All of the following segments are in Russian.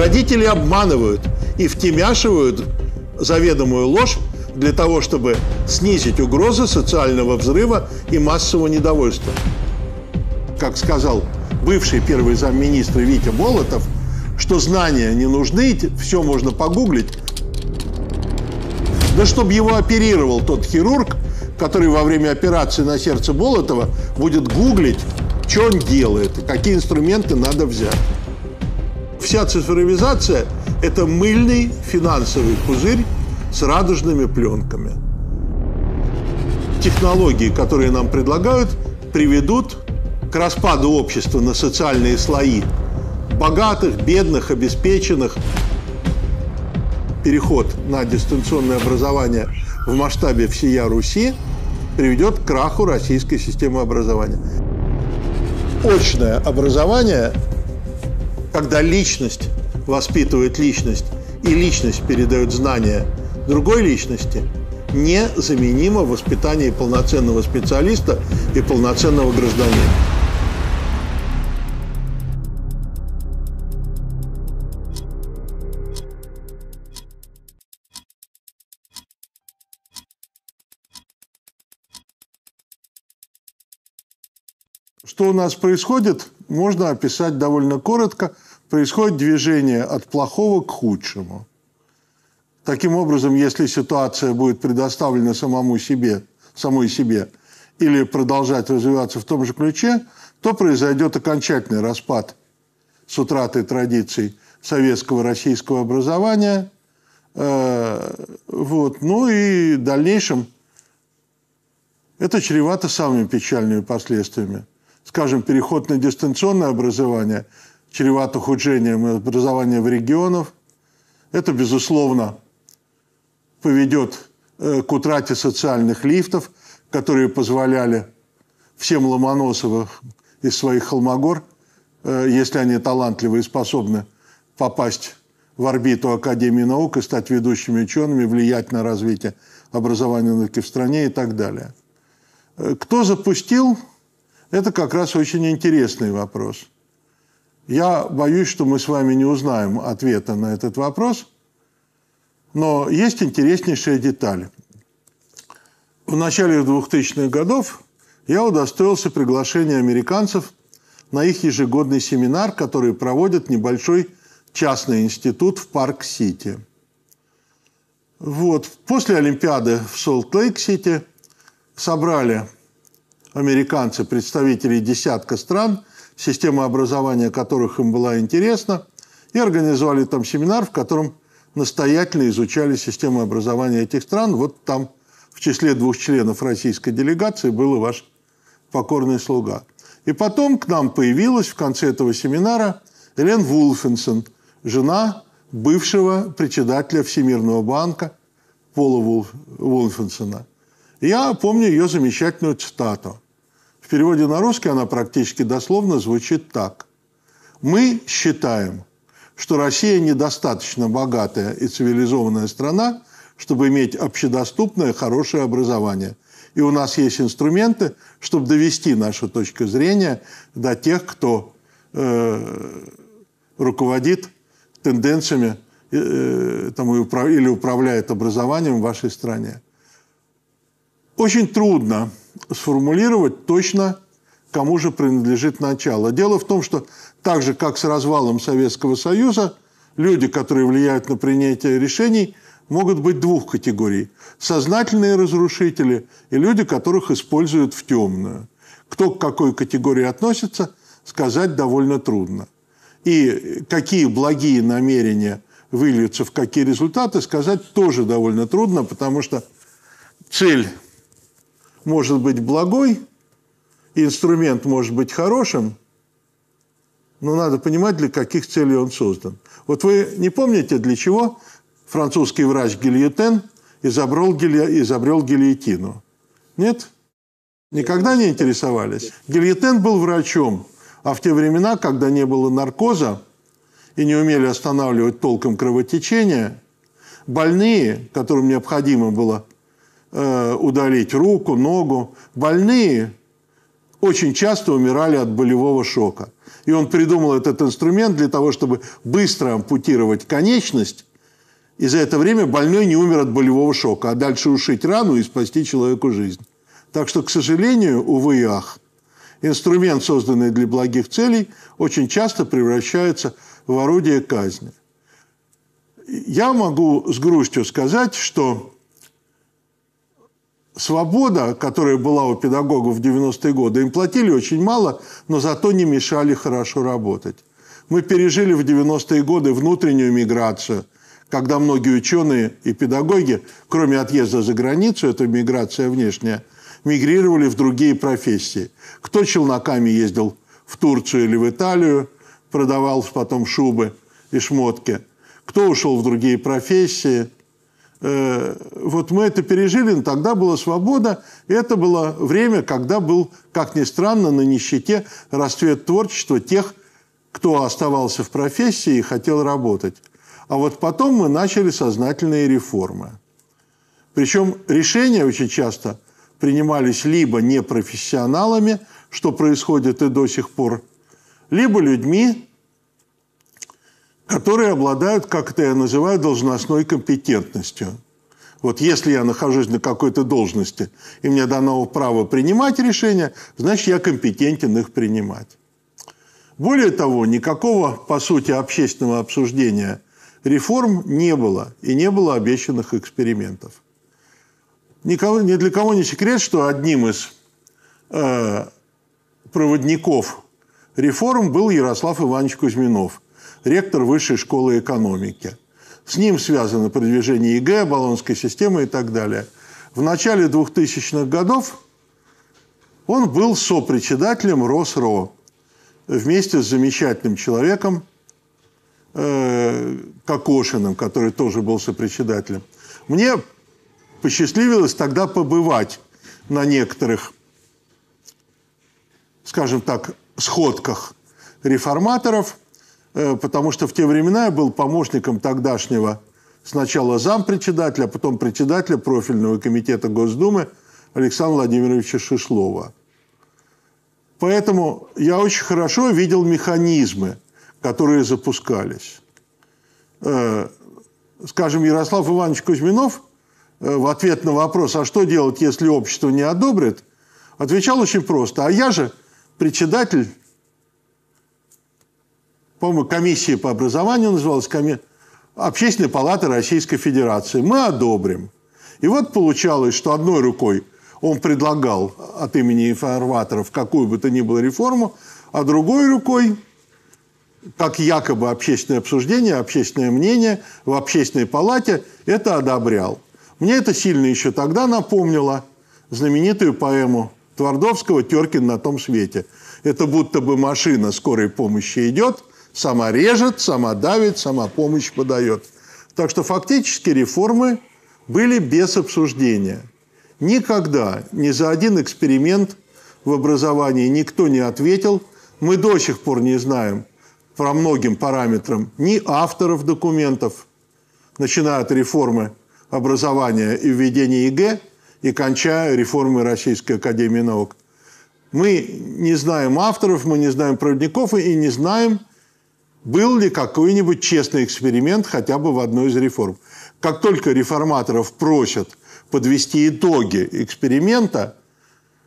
Родители обманывают и втемяшивают заведомую ложь для того, чтобы снизить угрозы социального взрыва и массового недовольства. Как сказал бывший первый замминистра Витя Болотов, что знания не нужны, все можно погуглить. Да чтобы его оперировал тот хирург, который во время операции на сердце Болотова будет гуглить, что он делает какие инструменты надо взять. Вся цифровизация – это мыльный финансовый пузырь с радужными пленками. Технологии, которые нам предлагают, приведут к распаду общества на социальные слои – богатых, бедных, обеспеченных. Переход на дистанционное образование в масштабе всея Руси приведет к краху российской системы образования. Очное образование когда личность воспитывает личность и личность передает знания другой личности, незаменимо воспитание полноценного специалиста и полноценного гражданина. Что у нас происходит – можно описать довольно коротко. Происходит движение от плохого к худшему. Таким образом, если ситуация будет предоставлена самому себе, самой себе или продолжать развиваться в том же ключе, то произойдет окончательный распад с утратой традиций советского российского образования. Э, вот. Ну и в дальнейшем это чревато самыми печальными последствиями скажем, переход на дистанционное образование чреват ухудшением образования в регионах. Это, безусловно, поведет э, к утрате социальных лифтов, которые позволяли всем Ломоносовых из своих холмогор, э, если они талантливы и способны попасть в орбиту Академии наук и стать ведущими учеными, влиять на развитие образования науки в стране и так далее. Э, кто запустил это как раз очень интересный вопрос. Я боюсь, что мы с вами не узнаем ответа на этот вопрос, но есть интереснейшая деталь. В начале 2000-х годов я удостоился приглашения американцев на их ежегодный семинар, который проводит небольшой частный институт в Парк-Сити. Вот. После Олимпиады в Солт-Лейк-Сити собрали американцы, представители десятка стран, система образования которых им была интересна, и организовали там семинар, в котором настоятельно изучали систему образования этих стран. Вот там в числе двух членов российской делегации был и ваш покорный слуга. И потом к нам появилась в конце этого семинара Элен Вулфенсон, жена бывшего председателя Всемирного банка Пола Вулфенсона. Я помню ее замечательную цитату переводе на русский она практически дословно звучит так. Мы считаем, что Россия недостаточно богатая и цивилизованная страна, чтобы иметь общедоступное хорошее образование. И у нас есть инструменты, чтобы довести нашу точку зрения до тех, кто э, руководит тенденциями э, там, или управляет образованием в вашей стране. Очень трудно сформулировать точно, кому же принадлежит начало. Дело в том, что так же, как с развалом Советского Союза, люди, которые влияют на принятие решений, могут быть двух категорий. Сознательные разрушители и люди, которых используют в темную. Кто к какой категории относится, сказать довольно трудно. И какие благие намерения выльются в какие результаты, сказать тоже довольно трудно, потому что цель может быть благой, инструмент может быть хорошим, но надо понимать, для каких целей он создан. Вот вы не помните, для чего французский врач Гильотен изобрел, гильо... изобрел гильотину? Нет? Никогда не интересовались? Гильотен был врачом, а в те времена, когда не было наркоза и не умели останавливать толком кровотечение, больные, которым необходимо было Э, удалить руку, ногу. Больные очень часто умирали от болевого шока. И он придумал этот инструмент для того, чтобы быстро ампутировать конечность, и за это время больной не умер от болевого шока, а дальше ушить рану и спасти человеку жизнь. Так что, к сожалению, увы и ах, инструмент, созданный для благих целей, очень часто превращается в орудие казни. Я могу с грустью сказать, что свобода, которая была у педагогов в 90-е годы, им платили очень мало, но зато не мешали хорошо работать. Мы пережили в 90-е годы внутреннюю миграцию, когда многие ученые и педагоги, кроме отъезда за границу, это миграция внешняя, мигрировали в другие профессии. Кто челноками ездил в Турцию или в Италию, продавал потом шубы и шмотки, кто ушел в другие профессии – Э, вот мы это пережили, но тогда была свобода, это было время, когда был, как ни странно, на нищете расцвет творчества тех, кто оставался в профессии и хотел работать. А вот потом мы начали сознательные реформы. Причем решения очень часто принимались либо непрофессионалами, что происходит и до сих пор, либо людьми, которые обладают, как это я называю, должностной компетентностью. Вот если я нахожусь на какой-то должности, и мне дано право принимать решения, значит, я компетентен их принимать. Более того, никакого, по сути, общественного обсуждения реформ не было, и не было обещанных экспериментов. Никого, ни для кого не секрет, что одним из э, проводников реформ был Ярослав Иванович Кузьминов – ректор Высшей школы экономики. С ним связано продвижение ЕГЭ, Болонской системы и так далее. В начале 2000-х годов он был сопредседателем РосРО вместе с замечательным человеком э, Кокошиным, который тоже был сопредседателем. Мне посчастливилось тогда побывать на некоторых, скажем так, сходках реформаторов – Э, потому что в те времена я был помощником тогдашнего сначала зампредседателя, а потом председателя профильного комитета Госдумы Александра Владимировича Шишлова. Поэтому я очень хорошо видел механизмы, которые запускались. Э, скажем, Ярослав Иванович Кузьминов э, в ответ на вопрос, а что делать, если общество не одобрит, отвечал очень просто. А я же председатель по-моему, комиссия по образованию называлась, коми... Общественной палаты Российской Федерации. Мы одобрим. И вот получалось, что одной рукой он предлагал от имени информаторов какую бы то ни было реформу, а другой рукой, как якобы общественное обсуждение, общественное мнение в общественной палате, это одобрял. Мне это сильно еще тогда напомнило знаменитую поэму Твардовского «Теркин на том свете». Это будто бы машина скорой помощи идет – Сама режет, сама давит, сама помощь подает. Так что фактически реформы были без обсуждения. Никогда ни за один эксперимент в образовании никто не ответил. Мы до сих пор не знаем про многим параметрам ни авторов документов, начиная от реформы образования и введения ЕГЭ и кончая реформой Российской Академии Наук. Мы не знаем авторов, мы не знаем проводников и не знаем был ли какой-нибудь честный эксперимент хотя бы в одной из реформ? Как только реформаторов просят подвести итоги эксперимента,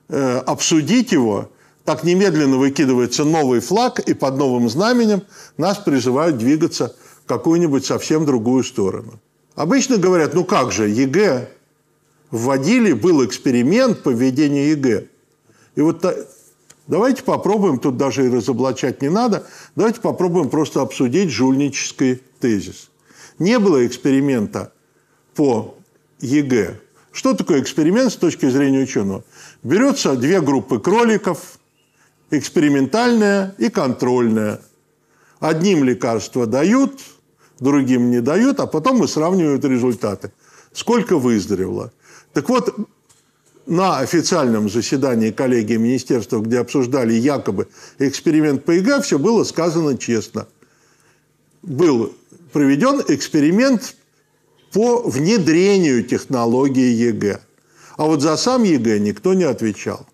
э, обсудить его, так немедленно выкидывается новый флаг, и под новым знаменем нас призывают двигаться в какую-нибудь совсем другую сторону. Обычно говорят, ну как же, ЕГЭ вводили, был эксперимент по введению ЕГЭ. И вот Давайте попробуем, тут даже и разоблачать не надо, давайте попробуем просто обсудить жульнический тезис. Не было эксперимента по ЕГЭ. Что такое эксперимент с точки зрения ученого? Берется две группы кроликов, экспериментальная и контрольная. Одним лекарство дают, другим не дают, а потом мы сравнивают результаты. Сколько выздоровело. Так вот, на официальном заседании коллегии министерства, где обсуждали якобы эксперимент по ЕГЭ, все было сказано честно. Был проведен эксперимент по внедрению технологии ЕГЭ. А вот за сам ЕГЭ никто не отвечал.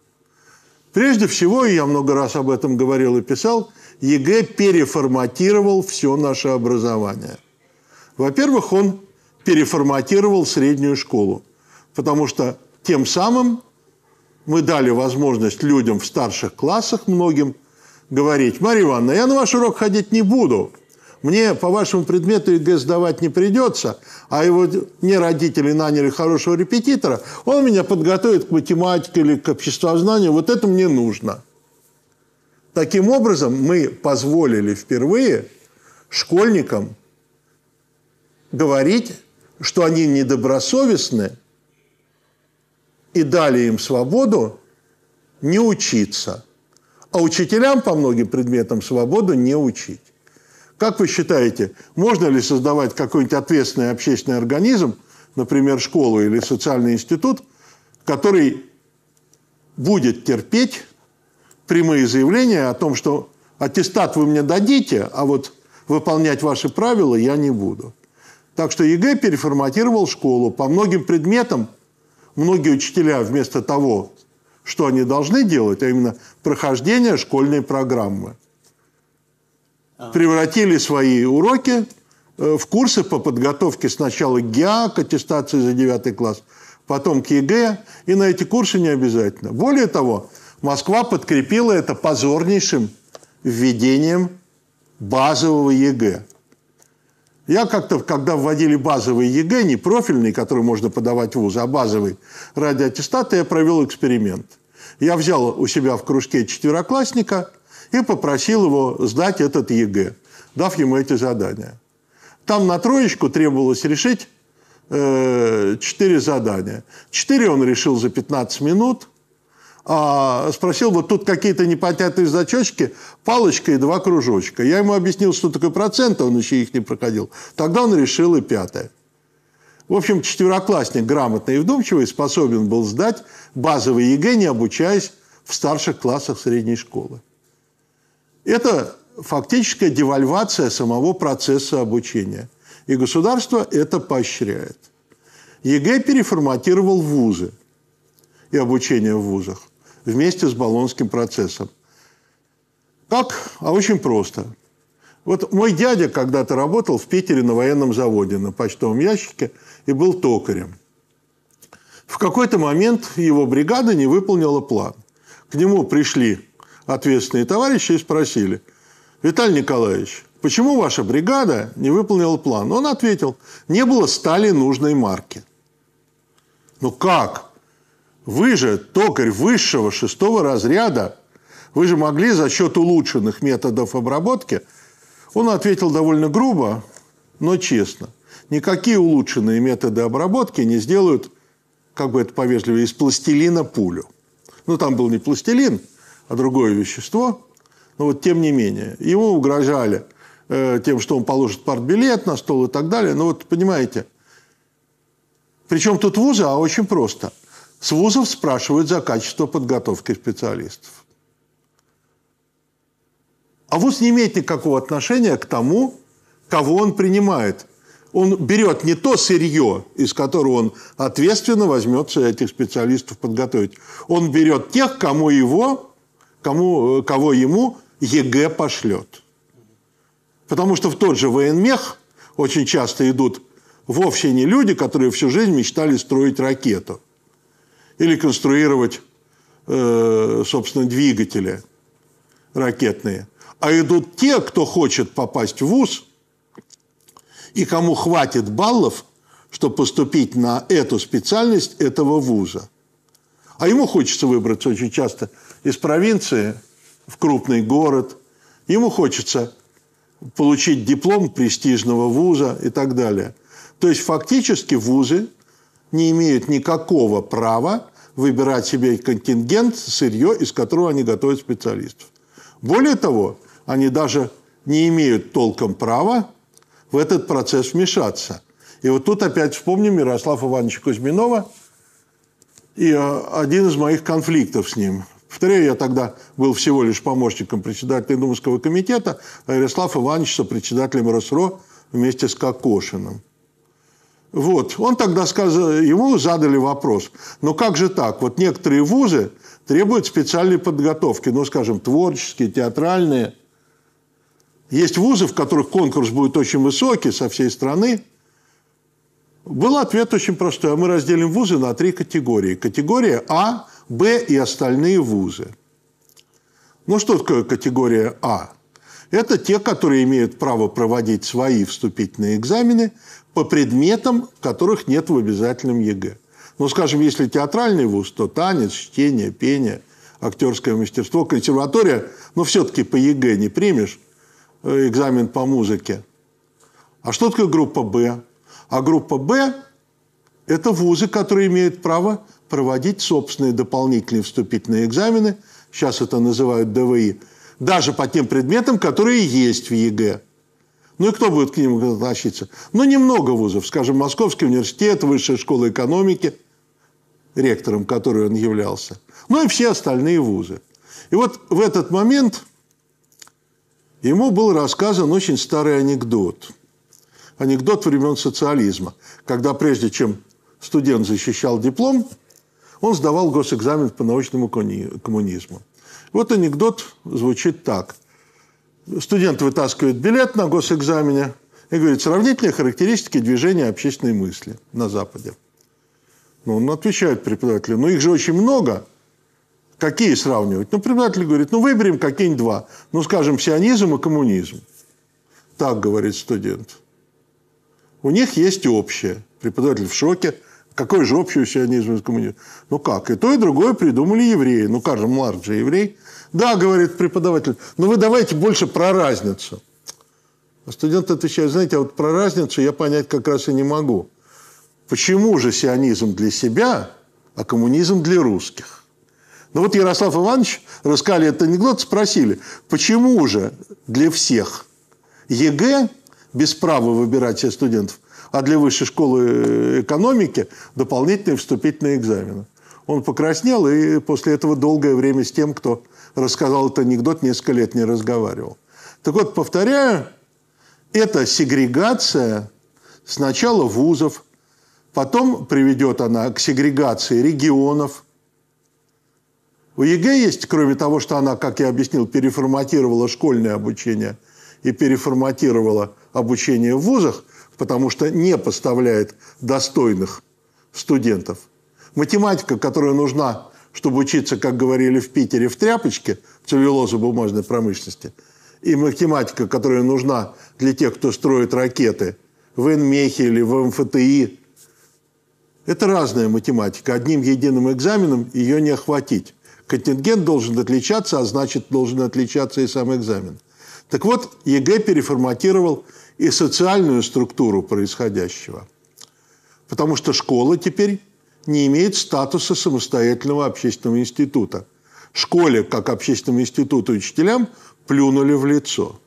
Прежде всего, и я много раз об этом говорил и писал, ЕГЭ переформатировал все наше образование. Во-первых, он переформатировал среднюю школу, потому что тем самым мы дали возможность людям в старших классах, многим, говорить, Мария Ивановна, я на ваш урок ходить не буду, мне по вашему предмету ЕГЭ сдавать не придется, а его не родители наняли хорошего репетитора, он меня подготовит к математике или к обществознанию, вот это мне нужно. Таким образом, мы позволили впервые школьникам говорить, что они недобросовестны – и дали им свободу не учиться. А учителям по многим предметам свободу не учить. Как вы считаете, можно ли создавать какой-нибудь ответственный общественный организм, например, школу или социальный институт, который будет терпеть прямые заявления о том, что аттестат вы мне дадите, а вот выполнять ваши правила я не буду. Так что ЕГЭ переформатировал школу. По многим предметам – многие учителя вместо того, что они должны делать, а именно прохождение школьной программы, а. превратили свои уроки э, в курсы по подготовке сначала ГИА, к аттестации за 9 класс, потом к ЕГЭ, и на эти курсы не обязательно. Более того, Москва подкрепила это позорнейшим введением базового ЕГЭ – я как-то, когда вводили базовый ЕГЭ, не профильный, который можно подавать в вузы, а базовый ради аттестата, я провел эксперимент. Я взял у себя в кружке четвероклассника и попросил его сдать этот ЕГЭ, дав ему эти задания. Там на троечку требовалось решить э, четыре задания. Четыре он решил за 15 минут – а, спросил, вот тут какие-то непонятные зачетчики, палочка и два кружочка. Я ему объяснил, что такое проценты, а он еще их не проходил. Тогда он решил и пятое. В общем, четвероклассник грамотный и вдумчивый способен был сдать базовый ЕГЭ, не обучаясь в старших классах средней школы. Это фактическая девальвация самого процесса обучения. И государство это поощряет. ЕГЭ переформатировал вузы и обучение в вузах вместе с Болонским процессом. Как? А очень просто. Вот мой дядя когда-то работал в Питере на военном заводе на почтовом ящике и был токарем. В какой-то момент его бригада не выполнила план. К нему пришли ответственные товарищи и спросили, «Виталий Николаевич, почему ваша бригада не выполнила план?» Он ответил, «Не было стали нужной марки». «Ну как?» Вы же токарь высшего шестого разряда. Вы же могли за счет улучшенных методов обработки. Он ответил довольно грубо, но честно. Никакие улучшенные методы обработки не сделают, как бы это повежливее, из пластилина пулю. Ну, там был не пластилин, а другое вещество. Но вот тем не менее. Ему угрожали э, тем, что он положит партбилет на стол и так далее. Но ну, вот, понимаете, причем тут вузы, а очень просто – с вузов спрашивают за качество подготовки специалистов. А вуз не имеет никакого отношения к тому, кого он принимает. Он берет не то сырье, из которого он ответственно возьмется этих специалистов подготовить. Он берет тех, кому его, кому, э, кого ему ЕГЭ пошлет. Потому что в тот же военмех очень часто идут вовсе не люди, которые всю жизнь мечтали строить ракету – или конструировать, э, собственно, двигатели ракетные. А идут те, кто хочет попасть в ВУЗ и кому хватит баллов, чтобы поступить на эту специальность этого вуза. А ему хочется выбраться очень часто из провинции в крупный город. Ему хочется получить диплом престижного вуза и так далее. То есть фактически вузы не имеют никакого права выбирать себе контингент, сырье, из которого они готовят специалистов. Более того, они даже не имеют толком права в этот процесс вмешаться. И вот тут опять вспомним Мирослава Ивановича Кузьминова и э, один из моих конфликтов с ним. Повторяю, я тогда был всего лишь помощником председателя Думского комитета, а Ярослав Иванович сопредседателем РСРО вместе с Кокошиным. Вот. Он тогда сказал, ему задали вопрос, ну как же так, вот некоторые вузы требуют специальной подготовки, ну, скажем, творческие, театральные. Есть вузы, в которых конкурс будет очень высокий со всей страны. Был ответ очень простой, а мы разделим вузы на три категории. Категория А, Б и остальные вузы. Ну, что такое категория А? Это те, которые имеют право проводить свои вступительные экзамены по предметам, которых нет в обязательном ЕГЭ. Ну, скажем, если театральный вуз, то танец, чтение, пение, актерское мастерство, консерватория, но все-таки по ЕГЭ не примешь э, экзамен по музыке. А что такое группа «Б»? А группа «Б» – это вузы, которые имеют право проводить собственные дополнительные вступительные экзамены. Сейчас это называют ДВИ – даже по тем предметам, которые есть в ЕГЭ. Ну и кто будет к ним относиться? Ну, немного вузов. Скажем, Московский университет, Высшая школа экономики, ректором которой он являлся. Ну и все остальные вузы. И вот в этот момент ему был рассказан очень старый анекдот. Анекдот времен социализма, когда прежде чем студент защищал диплом, он сдавал госэкзамен по научному коммунизму. Вот анекдот звучит так. Студент вытаскивает билет на госэкзамене и говорит, сравнительные характеристики движения общественной мысли на Западе. Ну, он отвечает преподавателю, ну их же очень много, какие сравнивать? Ну, преподаватель говорит, ну выберем какие-нибудь два, ну скажем, сионизм и коммунизм. Так говорит студент. У них есть общее. Преподаватель в шоке – какой же общий сионизм и коммунизм? Ну как? И то, и другое придумали евреи. Ну, каждый Марк же еврей. Да, говорит преподаватель, но «Ну вы давайте больше про разницу. А студент отвечает, знаете, а вот про разницу я понять как раз и не могу. Почему же сионизм для себя, а коммунизм для русских? Ну вот Ярослав Иванович рассказали этот анекдот, спросили, почему же для всех ЕГЭ без права выбирать себе студентов – а для высшей школы э, экономики дополнительные вступительные экзамены. Он покраснел и после этого долгое время с тем, кто рассказал этот анекдот, несколько лет не разговаривал. Так вот, повторяю, это сегрегация сначала вузов, потом приведет она к сегрегации регионов. У ЕГЭ есть, кроме того, что она, как я объяснил, переформатировала школьное обучение и переформатировала обучение в вузах, потому что не поставляет достойных студентов. Математика, которая нужна, чтобы учиться, как говорили в Питере, в тряпочке, в целлюлозо-бумажной промышленности, и математика, которая нужна для тех, кто строит ракеты в НМЕХе или в МФТИ, это разная математика. Одним единым экзаменом ее не охватить. Контингент должен отличаться, а значит, должен отличаться и сам экзамен. Так вот, ЕГЭ переформатировал и социальную структуру происходящего. Потому что школа теперь не имеет статуса самостоятельного общественного института. Школе, как общественному институту, учителям плюнули в лицо.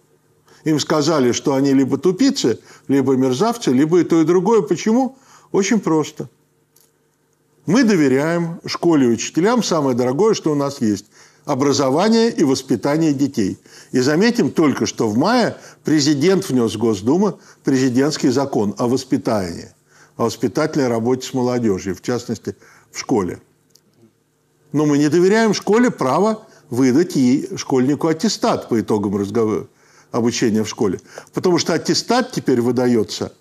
Им сказали, что они либо тупицы, либо мерзавцы, либо и то, и другое. Почему? Очень просто. Мы доверяем школе и учителям самое дорогое, что у нас есть образование и воспитание детей. И заметим только, что в мае президент внес в Госдуму президентский закон о воспитании, о воспитательной работе с молодежью, в частности, в школе. Но мы не доверяем школе право выдать ей, школьнику аттестат по итогам разговора, обучения в школе. Потому что аттестат теперь выдается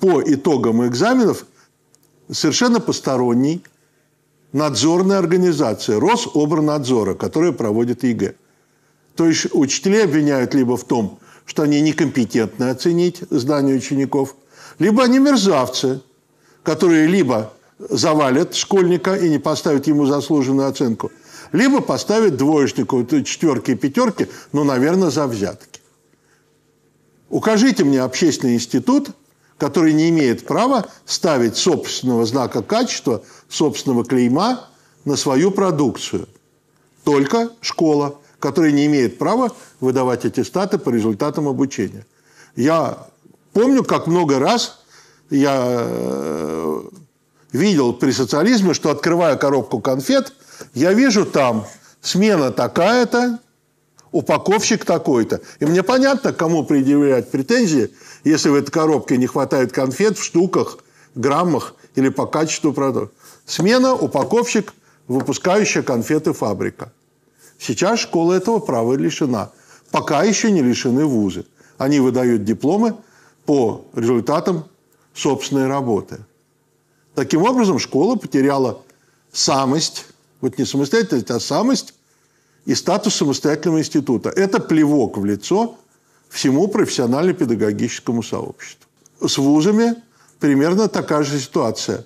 по итогам экзаменов совершенно посторонний – надзорная организация Рособрнадзора, которая проводит ЕГЭ. То есть учителя обвиняют либо в том, что они некомпетентны оценить знания учеников, либо они мерзавцы, которые либо завалят школьника и не поставят ему заслуженную оценку, либо поставят двоечнику четверки и пятерки, но ну, наверное, за взятки. Укажите мне общественный институт – который не имеет права ставить собственного знака качества, собственного клейма на свою продукцию. Только школа, которая не имеет права выдавать аттестаты по результатам обучения. Я помню, как много раз я э, видел при социализме, что открывая коробку конфет, я вижу там смена такая-то, упаковщик такой-то. И мне понятно, кому предъявлять претензии, если в этой коробке не хватает конфет в штуках, граммах или по качеству продукта. Смена, упаковщик, выпускающая конфеты фабрика. Сейчас школа этого права лишена. Пока еще не лишены вузы. Они выдают дипломы по результатам собственной работы. Таким образом, школа потеряла самость, вот не самостоятельность, а самость и статус самостоятельного института. Это плевок в лицо всему профессионально-педагогическому сообществу. С вузами примерно такая же ситуация.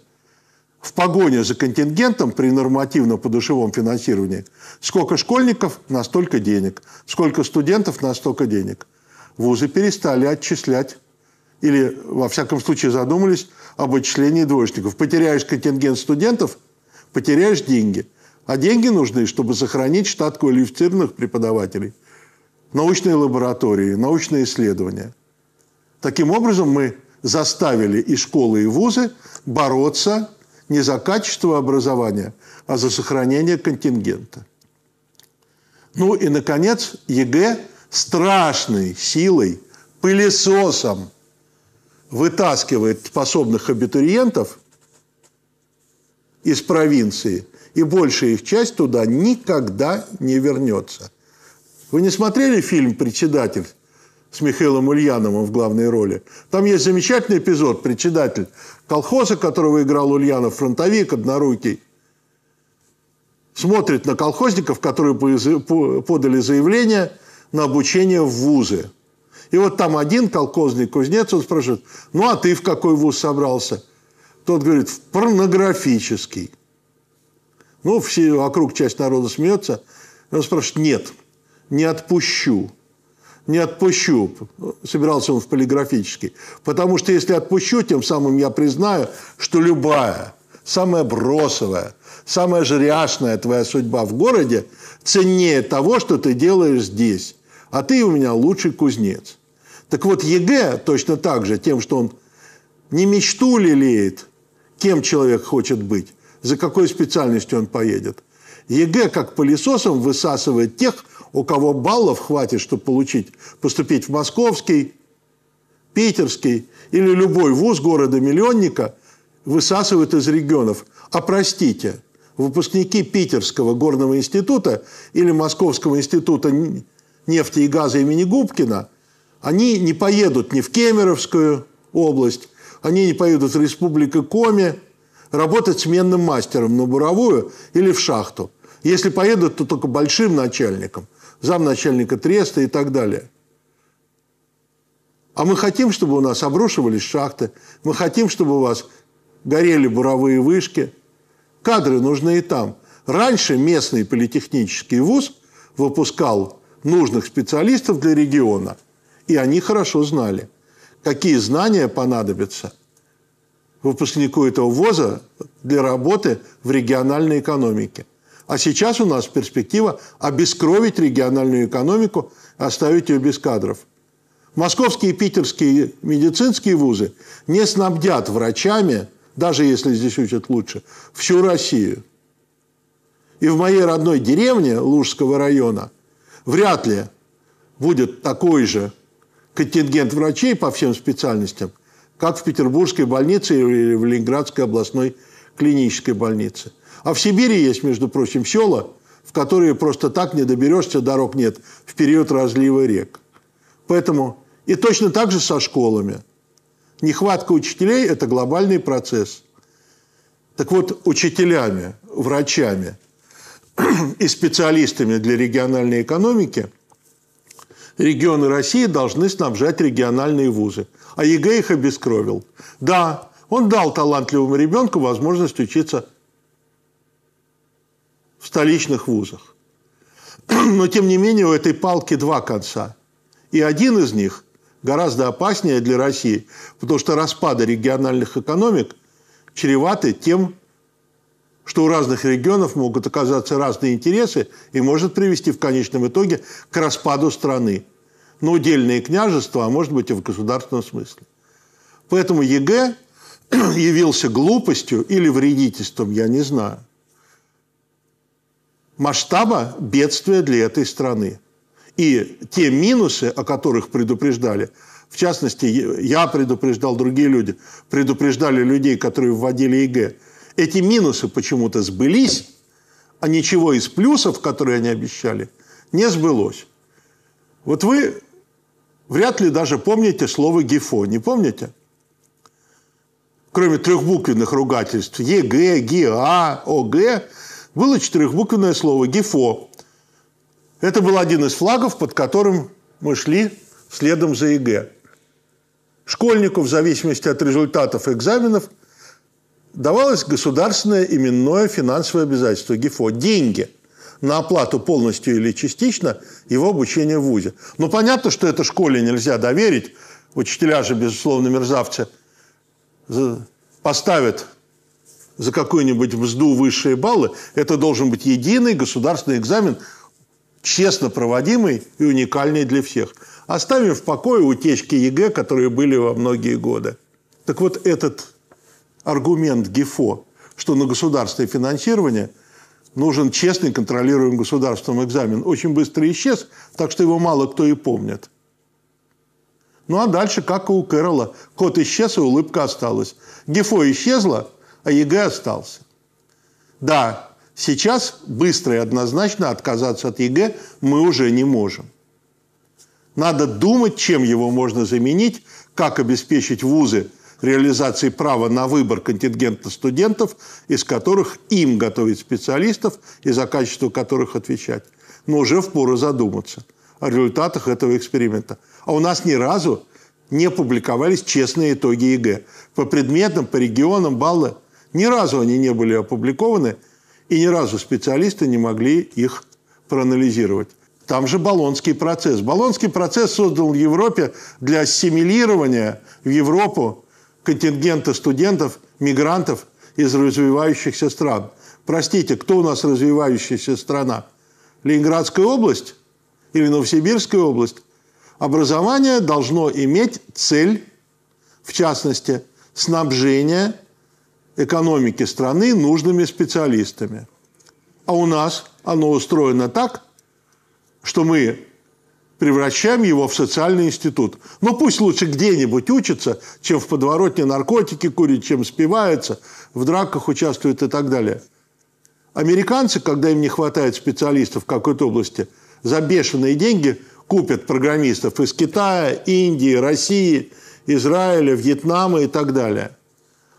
В погоне за контингентом при нормативно-подушевом финансировании сколько школьников, настолько денег, сколько студентов, настолько денег. Вузы перестали отчислять или, во всяком случае, задумались об отчислении двоечников. Потеряешь контингент студентов, потеряешь деньги – а деньги нужны, чтобы сохранить штат квалифицированных преподавателей, научные лаборатории, научные исследования. Таким образом, мы заставили и школы, и вузы бороться не за качество образования, а за сохранение контингента. Ну и, наконец, ЕГЭ страшной силой, пылесосом вытаскивает способных абитуриентов – из провинции, и большая их часть туда никогда не вернется. Вы не смотрели фильм «Председатель» с Михаилом Ульяновым в главной роли? Там есть замечательный эпизод «Председатель» колхоза, которого играл Ульянов, фронтовик, однорукий, смотрит на колхозников, которые подали заявление на обучение в вузы. И вот там один колхозник, кузнец, он спрашивает, ну а ты в какой вуз собрался? Тот говорит, в порнографический. Ну, все вокруг часть народа смеется. И он спрашивает, нет, не отпущу. Не отпущу, собирался он в полиграфический. Потому что если отпущу, тем самым я признаю, что любая, самая бросовая, самая жряшная твоя судьба в городе ценнее того, что ты делаешь здесь. А ты у меня лучший кузнец. Так вот, ЕГЭ точно так же, тем, что он не мечту лелеет, кем человек хочет быть, за какой специальностью он поедет. ЕГЭ как пылесосом высасывает тех, у кого баллов хватит, чтобы получить, поступить в московский, питерский или любой вуз города-миллионника, высасывает из регионов. А простите, выпускники Питерского горного института или Московского института нефти и газа имени Губкина, они не поедут ни в Кемеровскую область, они не поедут в Республику Коми работать сменным мастером на буровую или в шахту. Если поедут, то только большим начальником, замначальника треста и так далее. А мы хотим, чтобы у нас обрушивались шахты, мы хотим, чтобы у вас горели буровые вышки. Кадры нужны и там. Раньше местный политехнический вуз выпускал нужных специалистов для региона, и они хорошо знали – какие знания понадобятся выпускнику этого вуза для работы в региональной экономике. А сейчас у нас перспектива обескровить региональную экономику, оставить ее без кадров. Московские и питерские медицинские вузы не снабдят врачами, даже если здесь учат лучше, всю Россию. И в моей родной деревне Лужского района вряд ли будет такой же контингент врачей по всем специальностям, как в Петербургской больнице или в Ленинградской областной клинической больнице. А в Сибири есть, между прочим, села, в которые просто так не доберешься, дорог нет, в период разлива рек. Поэтому и точно так же со школами. Нехватка учителей – это глобальный процесс. Так вот, учителями, врачами и специалистами для региональной экономики – регионы России должны снабжать региональные вузы. А ЕГЭ их обескровил. Да, он дал талантливому ребенку возможность учиться в столичных вузах. Но, тем не менее, у этой палки два конца. И один из них гораздо опаснее для России, потому что распады региональных экономик чреваты тем, что у разных регионов могут оказаться разные интересы и может привести в конечном итоге к распаду страны на удельные княжества, а может быть и в государственном смысле. Поэтому ЕГЭ явился глупостью или вредительством, я не знаю, масштаба бедствия для этой страны. И те минусы, о которых предупреждали, в частности, я предупреждал, другие люди предупреждали людей, которые вводили ЕГЭ, эти минусы почему-то сбылись, а ничего из плюсов, которые они обещали, не сбылось. Вот вы Вряд ли даже помните слово «гифо», не помните? Кроме трехбуквенных ругательств ЕГЭ, ГИА, ОГ, было четырехбуквенное слово «гифо». Это был один из флагов, под которым мы шли следом за ЕГЭ. Школьнику, в зависимости от результатов экзаменов, давалось государственное именное финансовое обязательство – ГИФО – деньги – на оплату полностью или частично его обучение в ВУЗе. Ну, понятно, что это школе нельзя доверить. Учителя же, безусловно, мерзавцы поставят за какую-нибудь мзду высшие баллы. Это должен быть единый государственный экзамен, честно проводимый и уникальный для всех. Оставим в покое утечки ЕГЭ, которые были во многие годы. Так вот, этот аргумент ГИФО, что на государственное финансирование – нужен честный контролируемый государством экзамен, очень быстро исчез, так что его мало кто и помнит. Ну а дальше, как и у Кэрола, кот исчез, и улыбка осталась. ГИФО исчезла, а ЕГЭ остался. Да, сейчас быстро и однозначно отказаться от ЕГЭ мы уже не можем. Надо думать, чем его можно заменить, как обеспечить вузы – реализации права на выбор контингента студентов, из которых им готовить специалистов и за качество которых отвечать. Но уже впору задуматься о результатах этого эксперимента. А у нас ни разу не публиковались честные итоги ЕГЭ. По предметам, по регионам, баллы. Ни разу они не были опубликованы, и ни разу специалисты не могли их проанализировать. Там же Болонский процесс. Болонский процесс создал в Европе для ассимилирования в Европу контингента студентов, мигрантов из развивающихся стран. Простите, кто у нас развивающаяся страна? Ленинградская область или Новосибирская область? Образование должно иметь цель, в частности, снабжение экономики страны нужными специалистами. А у нас оно устроено так, что мы превращаем его в социальный институт. Но ну, пусть лучше где-нибудь учится, чем в подворотне наркотики курит, чем спивается, в драках участвует и так далее. Американцы, когда им не хватает специалистов в какой-то области, за бешеные деньги купят программистов из Китая, Индии, России, Израиля, Вьетнама и так далее.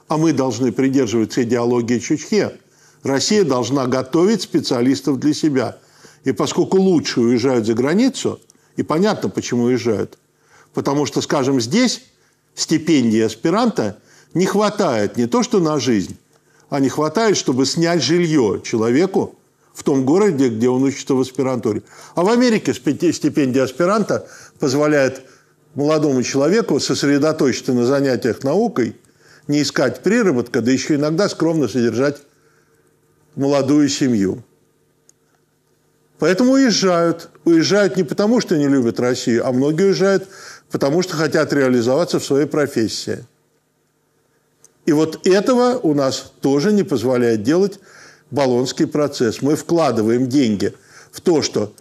А мы должны придерживаться идеологии Чучхе. Россия должна готовить специалистов для себя. И поскольку лучшие уезжают за границу – и понятно, почему уезжают. Потому что, скажем, здесь стипендии аспиранта не хватает не то что на жизнь, а не хватает, чтобы снять жилье человеку в том городе, где он учится в аспирантуре. А в Америке стипендия аспиранта позволяет молодому человеку сосредоточиться на занятиях наукой, не искать приработка, да еще иногда скромно содержать молодую семью. Поэтому уезжают. Уезжают не потому, что не любят Россию, а многие уезжают, потому что хотят реализоваться в своей профессии. И вот этого у нас тоже не позволяет делать Болонский процесс. Мы вкладываем деньги в то, что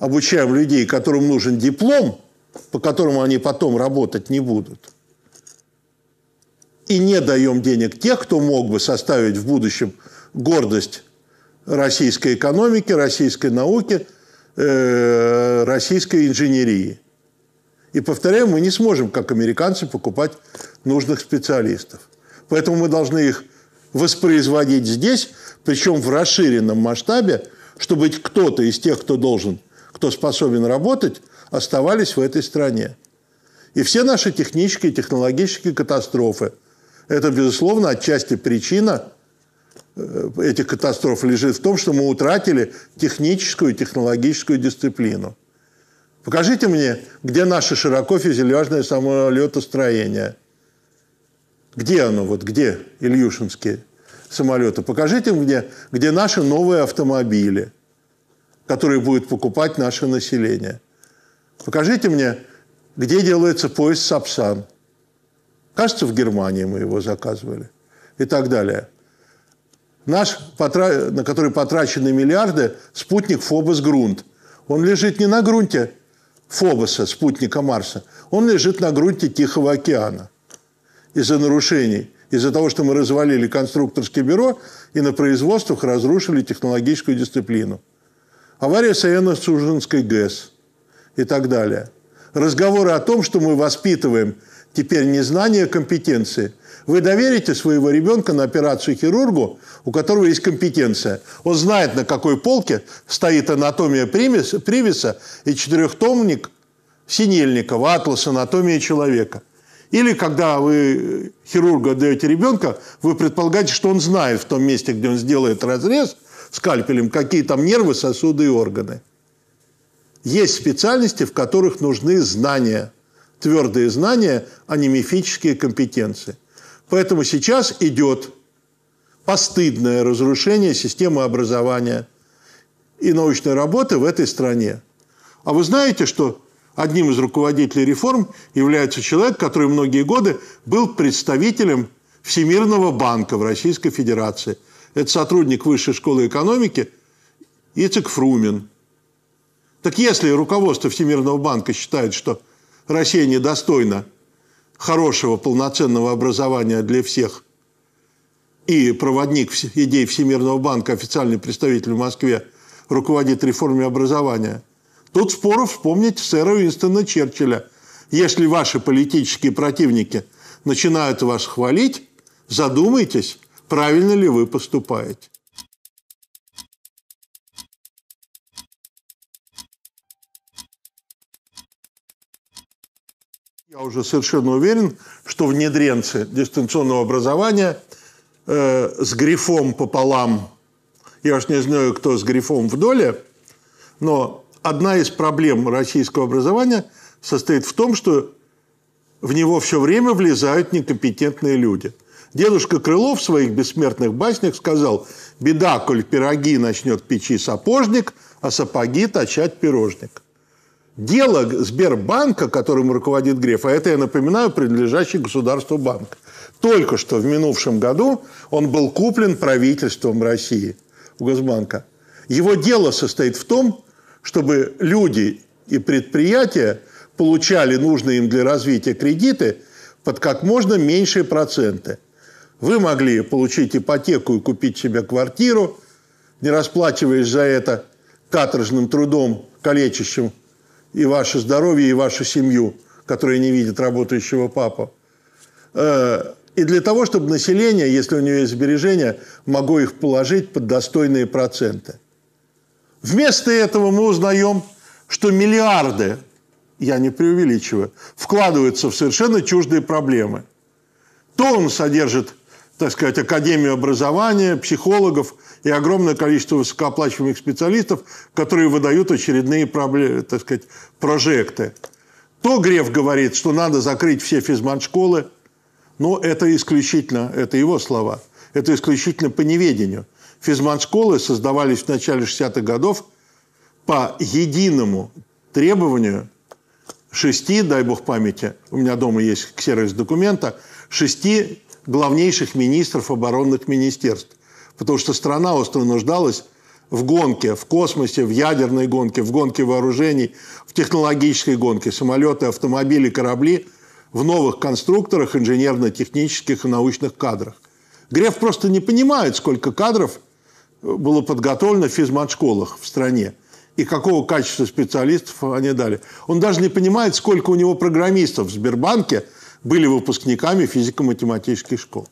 обучаем людей, которым нужен диплом, по которому они потом работать не будут. И не даем денег тех, кто мог бы составить в будущем гордость российской экономики, российской науки, э, российской инженерии. И, повторяю, мы не сможем, как американцы, покупать нужных специалистов. Поэтому мы должны их воспроизводить здесь, причем в расширенном масштабе, чтобы кто-то из тех, кто должен, кто способен работать, оставались в этой стране. И все наши технические и технологические катастрофы – это, безусловно, отчасти причина – Э, этих катастроф лежит в том, что мы утратили техническую и технологическую дисциплину. Покажите мне, где наше широко фюзеляжное самолетостроение. Где оно, вот где Ильюшинские самолеты? Покажите мне, где наши новые автомобили, которые будет покупать наше население. Покажите мне, где делается поезд «Сапсан». Кажется, в Германии мы его заказывали и так далее – наш, на который потрачены миллиарды, спутник Фобос Грунт. Он лежит не на грунте Фобоса, спутника Марса, он лежит на грунте Тихого океана. Из-за нарушений, из-за того, что мы развалили конструкторское бюро и на производствах разрушили технологическую дисциплину. Авария Саяно-Сужинской ГЭС и так далее. Разговоры о том, что мы воспитываем теперь не знания, а компетенции – вы доверите своего ребенка на операцию хирургу, у которого есть компетенция. Он знает, на какой полке стоит анатомия привеса и четырехтомник Синельникова, атлас анатомии человека. Или когда вы хирургу отдаете ребенка, вы предполагаете, что он знает в том месте, где он сделает разрез скальпелем, какие там нервы, сосуды и органы. Есть специальности, в которых нужны знания, твердые знания, а не мифические компетенции. Поэтому сейчас идет постыдное разрушение системы образования и научной работы в этой стране. А вы знаете, что одним из руководителей реформ является человек, который многие годы был представителем Всемирного банка в Российской Федерации. Это сотрудник Высшей школы экономики Ицек Фрумин. Так если руководство Всемирного банка считает, что Россия недостойна – хорошего, полноценного образования для всех и проводник идей Всемирного банка, официальный представитель в Москве, руководит реформой образования. Тут споров вспомнить сэра Уинстона Черчилля. Если ваши политические противники начинают вас хвалить, задумайтесь, правильно ли вы поступаете. Я уже совершенно уверен, что внедренцы дистанционного образования э, с грифом пополам, я уж не знаю, кто с грифом в доле, но одна из проблем российского образования состоит в том, что в него все время влезают некомпетентные люди. Дедушка Крылов в своих бессмертных баснях сказал, беда, коль пироги начнет печи сапожник, а сапоги точать пирожник дело Сбербанка, которым руководит Греф, а это, я напоминаю, принадлежащий государству банк. Только что в минувшем году он был куплен правительством России у Госбанка. Его дело состоит в том, чтобы люди и предприятия получали нужные им для развития кредиты под как можно меньшие проценты. Вы могли получить ипотеку и купить себе квартиру, не расплачиваясь за это каторжным трудом, калечащим и ваше здоровье, и вашу семью, которая не видит работающего папа, э, И для того, чтобы население, если у него есть сбережения, могло их положить под достойные проценты. Вместо этого мы узнаем, что миллиарды, я не преувеличиваю, вкладываются в совершенно чуждые проблемы. То он содержит так сказать, Академию образования, психологов и огромное количество высокооплачиваемых специалистов, которые выдают очередные проблемы, так сказать, прожекты. То Греф говорит, что надо закрыть все физманшколы, но это исключительно, это его слова, это исключительно по неведению. Физманшколы создавались в начале 60-х годов по единому требованию шести, дай бог памяти, у меня дома есть ксерокс документа, шести главнейших министров оборонных министерств. Потому что страна остро нуждалась в гонке, в космосе, в ядерной гонке, в гонке вооружений, в технологической гонке. Самолеты, автомобили, корабли в новых конструкторах, инженерно-технических и научных кадрах. Греф просто не понимает, сколько кадров было подготовлено в физмат-школах в стране и какого качества специалистов они дали. Он даже не понимает, сколько у него программистов в Сбербанке – были выпускниками физико-математических школ.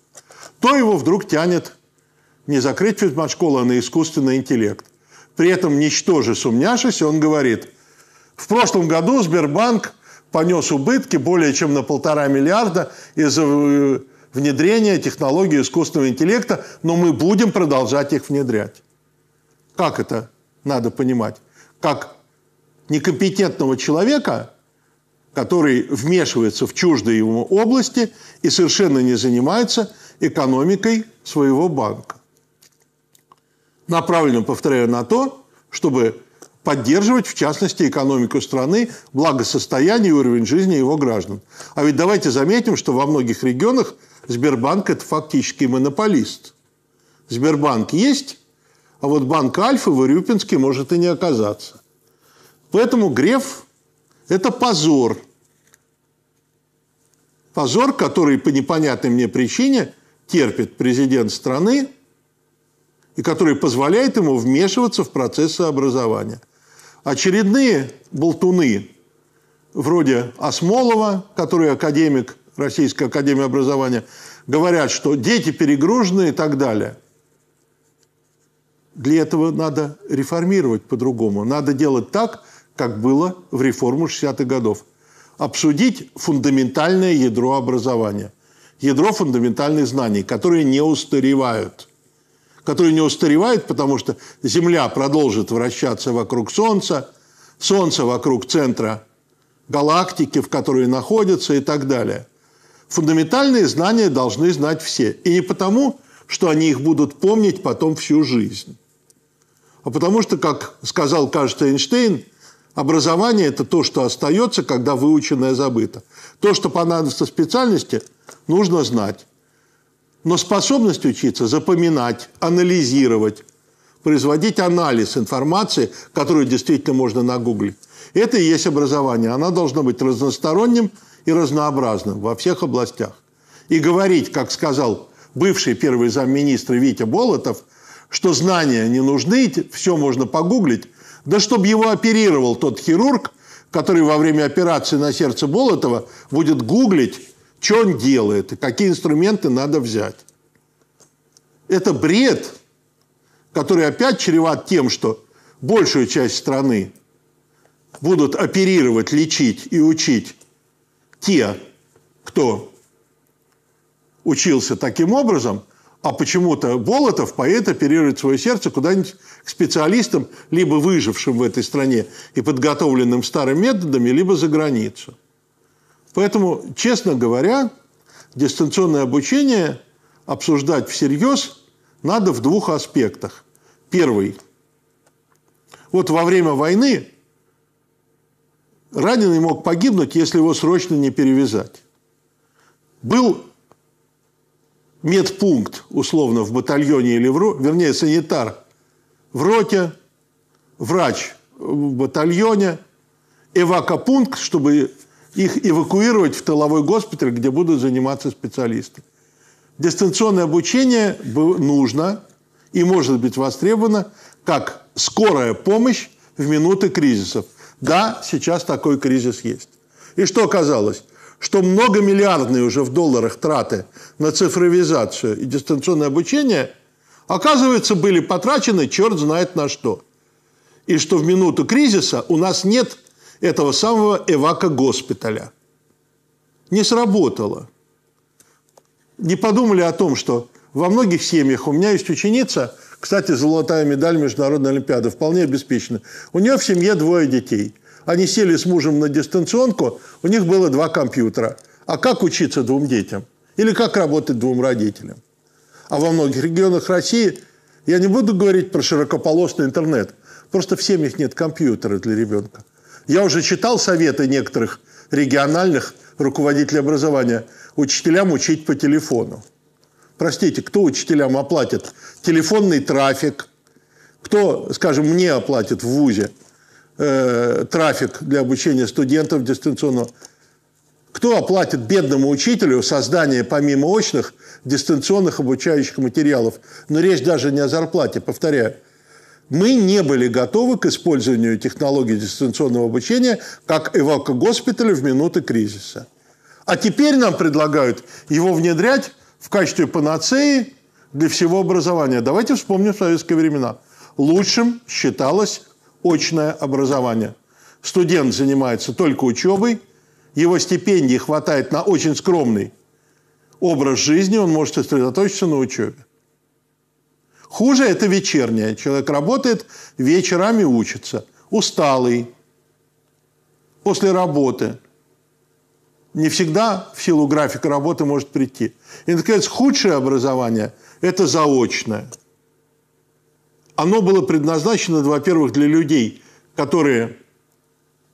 То его вдруг тянет не закрыть физмат-школу, а на искусственный интеллект. При этом, ничтоже сумняшись, он говорит, в прошлом году Сбербанк понес убытки более чем на полтора миллиарда из-за э, внедрения технологии искусственного интеллекта, но мы будем продолжать их внедрять. Как это надо понимать? Как некомпетентного человека который вмешивается в чуждые ему области и совершенно не занимается экономикой своего банка. Направлено, повторяю, на то, чтобы поддерживать, в частности, экономику страны, благосостояние и уровень жизни его граждан. А ведь давайте заметим, что во многих регионах Сбербанк – это фактически монополист. Сбербанк есть, а вот банк Альфа в Урюпинске может и не оказаться. Поэтому Греф это позор. Позор, который по непонятной мне причине терпит президент страны и который позволяет ему вмешиваться в процессы образования. Очередные болтуны вроде Осмолова, который академик Российской Академии Образования, говорят, что дети перегружены и так далее. Для этого надо реформировать по-другому. Надо делать так, как было в реформу 60-х годов. Обсудить фундаментальное ядро образования. Ядро фундаментальных знаний, которые не устаревают. Которые не устаревают, потому что Земля продолжит вращаться вокруг Солнца, Солнце вокруг центра галактики, в которой находится и так далее. Фундаментальные знания должны знать все. И не потому, что они их будут помнить потом всю жизнь. А потому что, как сказал, кажется, Эйнштейн, Образование – это то, что остается, когда выученное забыто. То, что понадобится специальности, нужно знать. Но способность учиться – запоминать, анализировать, производить анализ информации, которую действительно можно нагуглить. Это и есть образование. Она должна быть разносторонним и разнообразным во всех областях. И говорить, как сказал бывший первый замминистра Витя Болотов, что знания не нужны, все можно погуглить, да чтобы его оперировал тот хирург, который во время операции на сердце Болотова будет гуглить, что он делает и какие инструменты надо взять. Это бред, который опять чреват тем, что большую часть страны будут оперировать, лечить и учить те, кто учился таким образом, а почему-то Болотов поэт оперирует свое сердце куда-нибудь к специалистам, либо выжившим в этой стране и подготовленным старыми методами, либо за границу. Поэтому, честно говоря, дистанционное обучение обсуждать всерьез надо в двух аспектах. Первый. Вот во время войны раненый мог погибнуть, если его срочно не перевязать. Был медпункт, условно, в батальоне или в роте, вернее, санитар в роте, врач в батальоне, эвакопункт, чтобы их эвакуировать в тыловой госпиталь, где будут заниматься специалисты. Дистанционное обучение нужно и может быть востребовано как скорая помощь в минуты кризисов. Да, сейчас такой кризис есть. И что оказалось? что многомиллиардные уже в долларах траты на цифровизацию и дистанционное обучение, оказывается, были потрачены черт знает на что. И что в минуту кризиса у нас нет этого самого эвака-госпиталя. Не сработало. Не подумали о том, что во многих семьях у меня есть ученица, кстати, золотая медаль Международной Олимпиады, вполне обеспечена. У нее в семье двое детей – они сели с мужем на дистанционку, у них было два компьютера. А как учиться двум детям? Или как работать двум родителям? А во многих регионах России, я не буду говорить про широкополосный интернет, просто в семьях нет компьютера для ребенка. Я уже читал советы некоторых региональных руководителей образования учителям учить по телефону. Простите, кто учителям оплатит телефонный трафик – кто, скажем, мне оплатит в ВУЗе Э, трафик для обучения студентов дистанционно. Кто оплатит бедному учителю создание помимо очных дистанционных обучающих материалов? Но речь даже не о зарплате, повторяю. Мы не были готовы к использованию технологий дистанционного обучения как эвакогоспиталя в минуты кризиса. А теперь нам предлагают его внедрять в качестве панацеи для всего образования. Давайте вспомним советские времена. Лучшим считалось очное образование. Студент занимается только учебой, его стипендии хватает на очень скромный образ жизни, он может сосредоточиться на учебе. Хуже это вечернее. Человек работает, вечерами учится. Усталый, после работы. Не всегда в силу графика работы может прийти. И, наконец, худшее образование – это заочное – оно было предназначено, во-первых, для людей, которые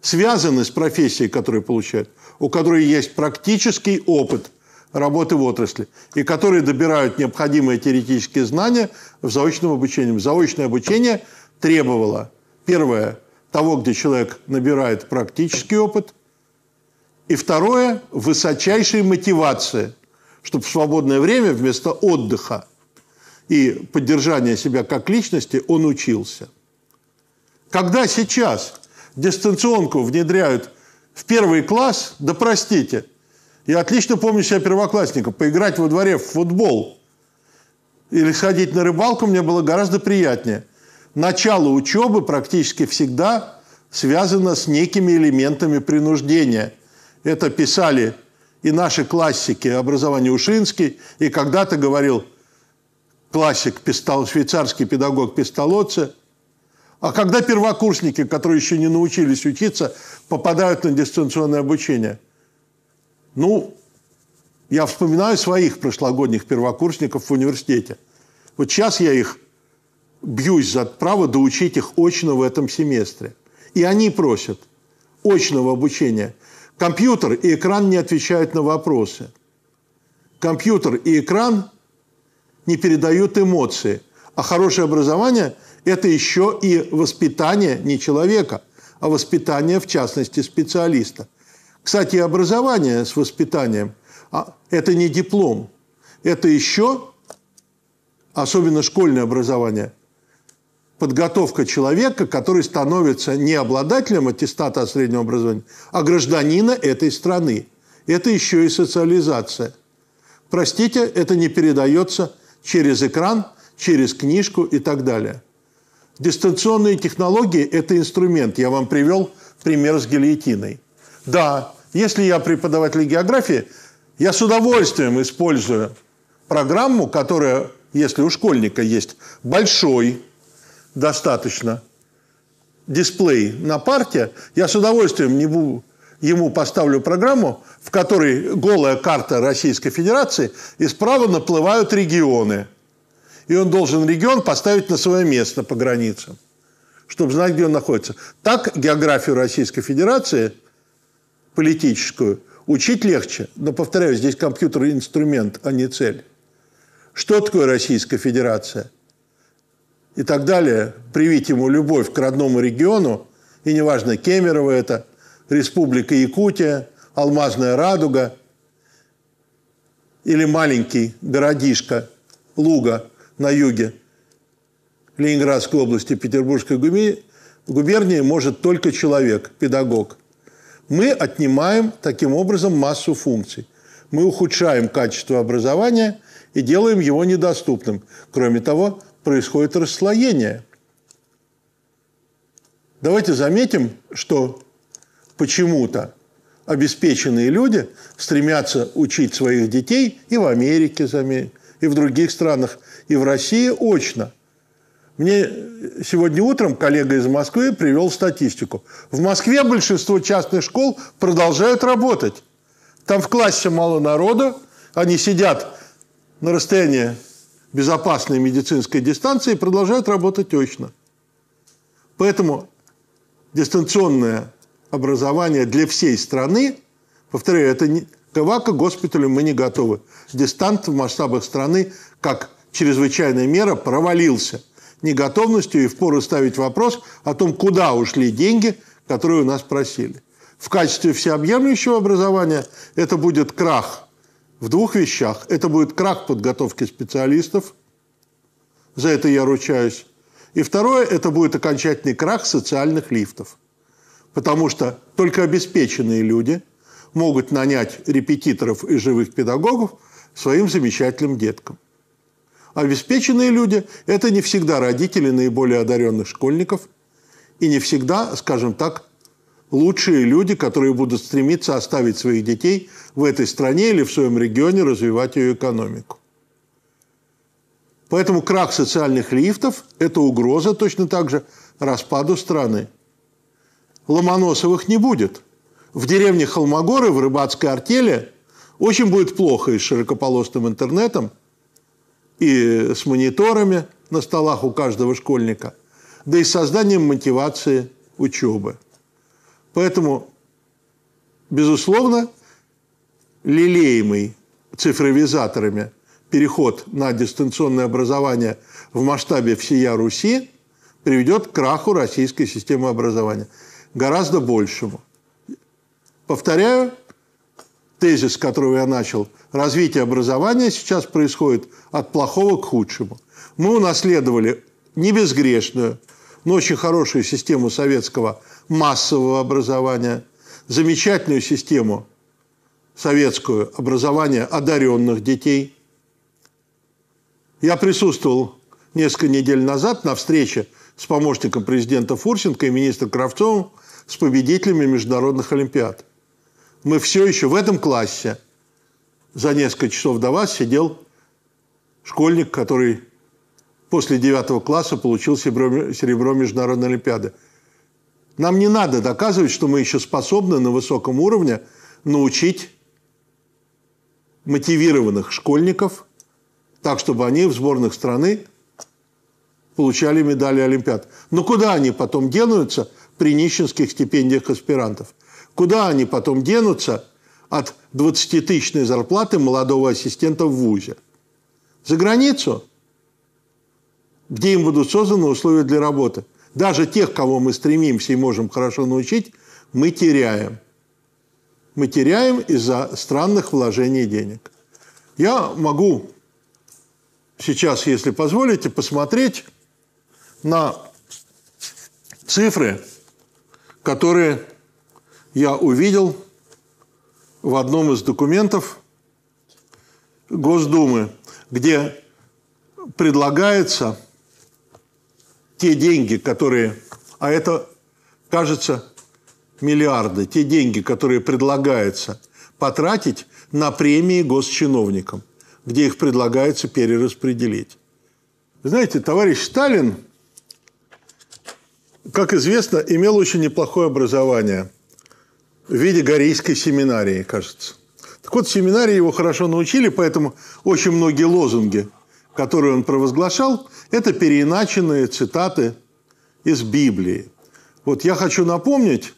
связаны с профессией, которую получают, у которых есть практический опыт работы в отрасли, и которые добирают необходимые теоретические знания в заочном обучении. Заочное обучение требовало, первое, того, где человек набирает практический опыт, и второе, высочайшей мотивации, чтобы в свободное время вместо отдыха – и поддержания себя как личности, он учился. Когда сейчас дистанционку внедряют в первый класс, да простите, я отлично помню себя первоклассника, поиграть во дворе в футбол или сходить на рыбалку мне было гораздо приятнее. Начало учебы практически всегда связано с некими элементами принуждения. Это писали и наши классики образования Ушинский, и когда-то говорил – классик, пистол, швейцарский педагог Пистолоце. А когда первокурсники, которые еще не научились учиться, попадают на дистанционное обучение? Ну, я вспоминаю своих прошлогодних первокурсников в университете. Вот сейчас я их бьюсь за право доучить их очно в этом семестре. И они просят очного обучения. Компьютер и экран не отвечают на вопросы. Компьютер и экран не передают эмоции. А хорошее образование – это еще и воспитание не человека, а воспитание, в частности, специалиста. Кстати, образование с воспитанием а, – это не диплом, это еще, особенно школьное образование, подготовка человека, который становится не обладателем аттестата о среднем образовании, а гражданина этой страны. Это еще и социализация. Простите, это не передается через экран, через книжку и так далее. Дистанционные технологии – это инструмент. Я вам привел пример с гильотиной. Да, если я преподаватель географии, я с удовольствием использую программу, которая, если у школьника есть большой достаточно дисплей на парте, я с удовольствием не буду ему поставлю программу, в которой голая карта Российской Федерации, и справа наплывают регионы. И он должен регион поставить на свое место по границам, чтобы знать, где он находится. Так географию Российской Федерации политическую учить легче. Но, повторяю, здесь компьютер – инструмент, а не цель. Что такое Российская Федерация? И так далее. Привить ему любовь к родному региону, и неважно, Кемерово это – Республика Якутия, Алмазная Радуга или маленький городишко Луга на юге Ленинградской области Петербургской губернии может только человек, педагог. Мы отнимаем таким образом массу функций. Мы ухудшаем качество образования и делаем его недоступным. Кроме того, происходит расслоение. Давайте заметим, что почему-то обеспеченные люди стремятся учить своих детей и в Америке, заметь, и в других странах, и в России очно. Мне сегодня утром коллега из Москвы привел статистику. В Москве большинство частных школ продолжают работать. Там в классе мало народу, они сидят на расстоянии безопасной медицинской дистанции и продолжают работать очно. Поэтому дистанционное образования для всей страны, повторяю, это не, к ЭВАКО госпиталю мы не готовы. Дистант в масштабах страны, как чрезвычайная мера, провалился неготовностью и впору ставить вопрос о том, куда ушли деньги, которые у нас просили. В качестве всеобъемлющего образования это будет крах в двух вещах. Это будет крах подготовки специалистов, за это я ручаюсь. И второе – это будет окончательный крах социальных лифтов потому что только обеспеченные люди могут нанять репетиторов и живых педагогов своим замечательным деткам. Обеспеченные люди – это не всегда родители наиболее одаренных школьников и не всегда, скажем так, лучшие люди, которые будут стремиться оставить своих детей в этой стране или в своем регионе, развивать ее экономику. Поэтому крах социальных лифтов – это угроза точно так же распаду страны. Ломоносовых не будет. В деревне Холмогоры, в рыбацкой артели очень будет плохо и с широкополосным интернетом, и с мониторами на столах у каждого школьника, да и с созданием мотивации учебы. Поэтому, безусловно, лелеемый цифровизаторами переход на дистанционное образование в масштабе всея Руси приведет к краху российской системы образования гораздо большему. Повторяю тезис, с которого я начал. Развитие образования сейчас происходит от плохого к худшему. Мы унаследовали не безгрешную, но очень хорошую систему советского массового образования, замечательную систему советскую образования одаренных детей. Я присутствовал несколько недель назад на встрече с помощником президента Фурсенко и министром Кравцовым с победителями международных олимпиад. Мы все еще в этом классе. За несколько часов до вас сидел школьник, который после девятого класса получил серебро, серебро международной олимпиады. Нам не надо доказывать, что мы еще способны на высоком уровне научить мотивированных школьников так, чтобы они в сборных страны получали медали Олимпиад. Но куда они потом денутся, при нищенских стипендиях аспирантов. Куда они потом денутся от 20-тысячной зарплаты молодого ассистента в ВУЗе? За границу, где им будут созданы условия для работы. Даже тех, кого мы стремимся и можем хорошо научить, мы теряем. Мы теряем из-за странных вложений денег. Я могу сейчас, если позволите, посмотреть на цифры которые я увидел в одном из документов Госдумы, где предлагается те деньги, которые, а это, кажется, миллиарды, те деньги, которые предлагается потратить на премии госчиновникам, где их предлагается перераспределить. Знаете, товарищ Сталин – как известно, имел очень неплохое образование в виде Горейской семинарии, кажется. Так вот, в семинарии его хорошо научили, поэтому очень многие лозунги, которые он провозглашал, это переиначенные цитаты из Библии. Вот я хочу напомнить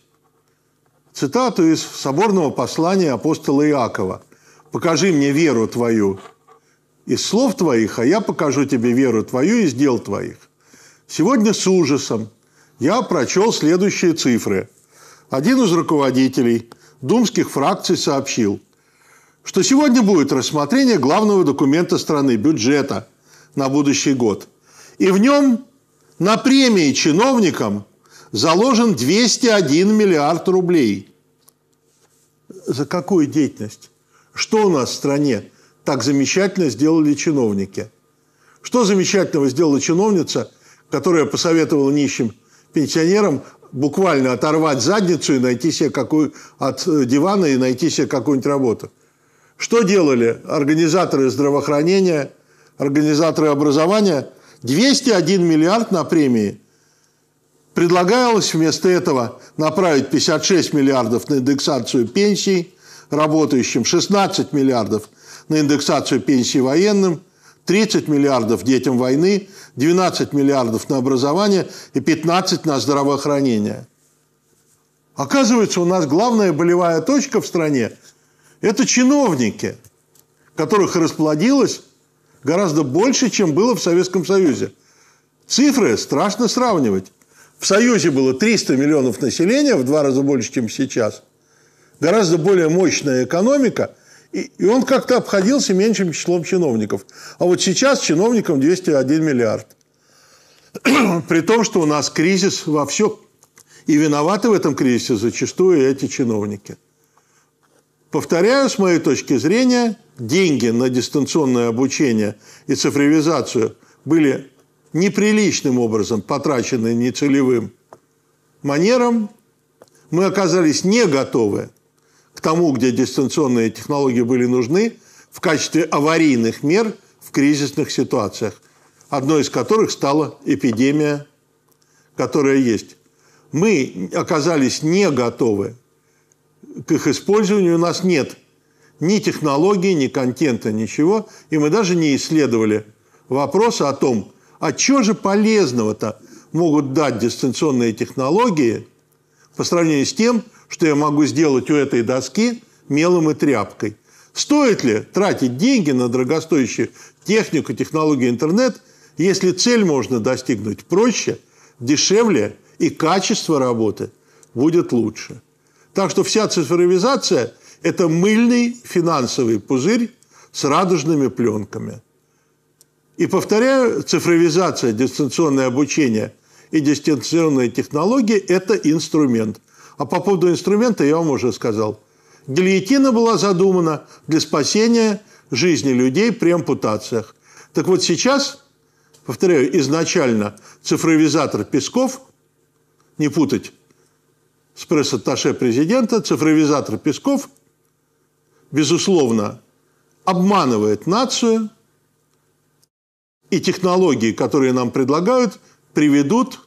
цитату из соборного послания апостола Иакова. «Покажи мне веру твою из слов твоих, а я покажу тебе веру твою из дел твоих». Сегодня с ужасом – я прочел следующие цифры. Один из руководителей думских фракций сообщил, что сегодня будет рассмотрение главного документа страны – бюджета на будущий год. И в нем на премии чиновникам заложен 201 миллиард рублей. За какую деятельность? Что у нас в стране так замечательно сделали чиновники? Что замечательного сделала чиновница, которая посоветовала нищим – пенсионерам буквально оторвать задницу и найти себе какую от э, дивана и найти себе какую-нибудь работу. Что делали организаторы здравоохранения, организаторы образования? 201 миллиард на премии. Предлагалось вместо этого направить 56 миллиардов на индексацию пенсий работающим, 16 миллиардов на индексацию пенсий военным – 30 миллиардов детям войны, 12 миллиардов на образование и 15 на здравоохранение. Оказывается, у нас главная болевая точка в стране – это чиновники, которых расплодилось гораздо больше, чем было в Советском Союзе. Цифры страшно сравнивать. В Союзе было 300 миллионов населения, в два раза больше, чем сейчас. Гораздо более мощная экономика – и, и он как-то обходился меньшим числом чиновников. А вот сейчас чиновникам 201 миллиард. При том, что у нас кризис во все, И виноваты в этом кризисе зачастую эти чиновники. Повторяю, с моей точки зрения, деньги на дистанционное обучение и цифровизацию были неприличным образом потрачены нецелевым манером. Мы оказались не готовы к тому, где дистанционные технологии были нужны в качестве аварийных мер в кризисных ситуациях, одной из которых стала эпидемия, которая есть. Мы оказались не готовы к их использованию, у нас нет ни технологий, ни контента, ничего, и мы даже не исследовали вопроса о том, а что же полезного-то могут дать дистанционные технологии по сравнению с тем, что я могу сделать у этой доски мелом и тряпкой. Стоит ли тратить деньги на дорогостоящую технику, технологию интернет, если цель можно достигнуть проще, дешевле и качество работы будет лучше? Так что вся цифровизация – это мыльный финансовый пузырь с радужными пленками. И повторяю, цифровизация, дистанционное обучение и дистанционные технологии – это инструмент – а по поводу инструмента я вам уже сказал. Гильотина была задумана для спасения жизни людей при ампутациях. Так вот сейчас, повторяю, изначально цифровизатор Песков, не путать с пресс-атташе президента, цифровизатор Песков, безусловно, обманывает нацию, и технологии, которые нам предлагают, приведут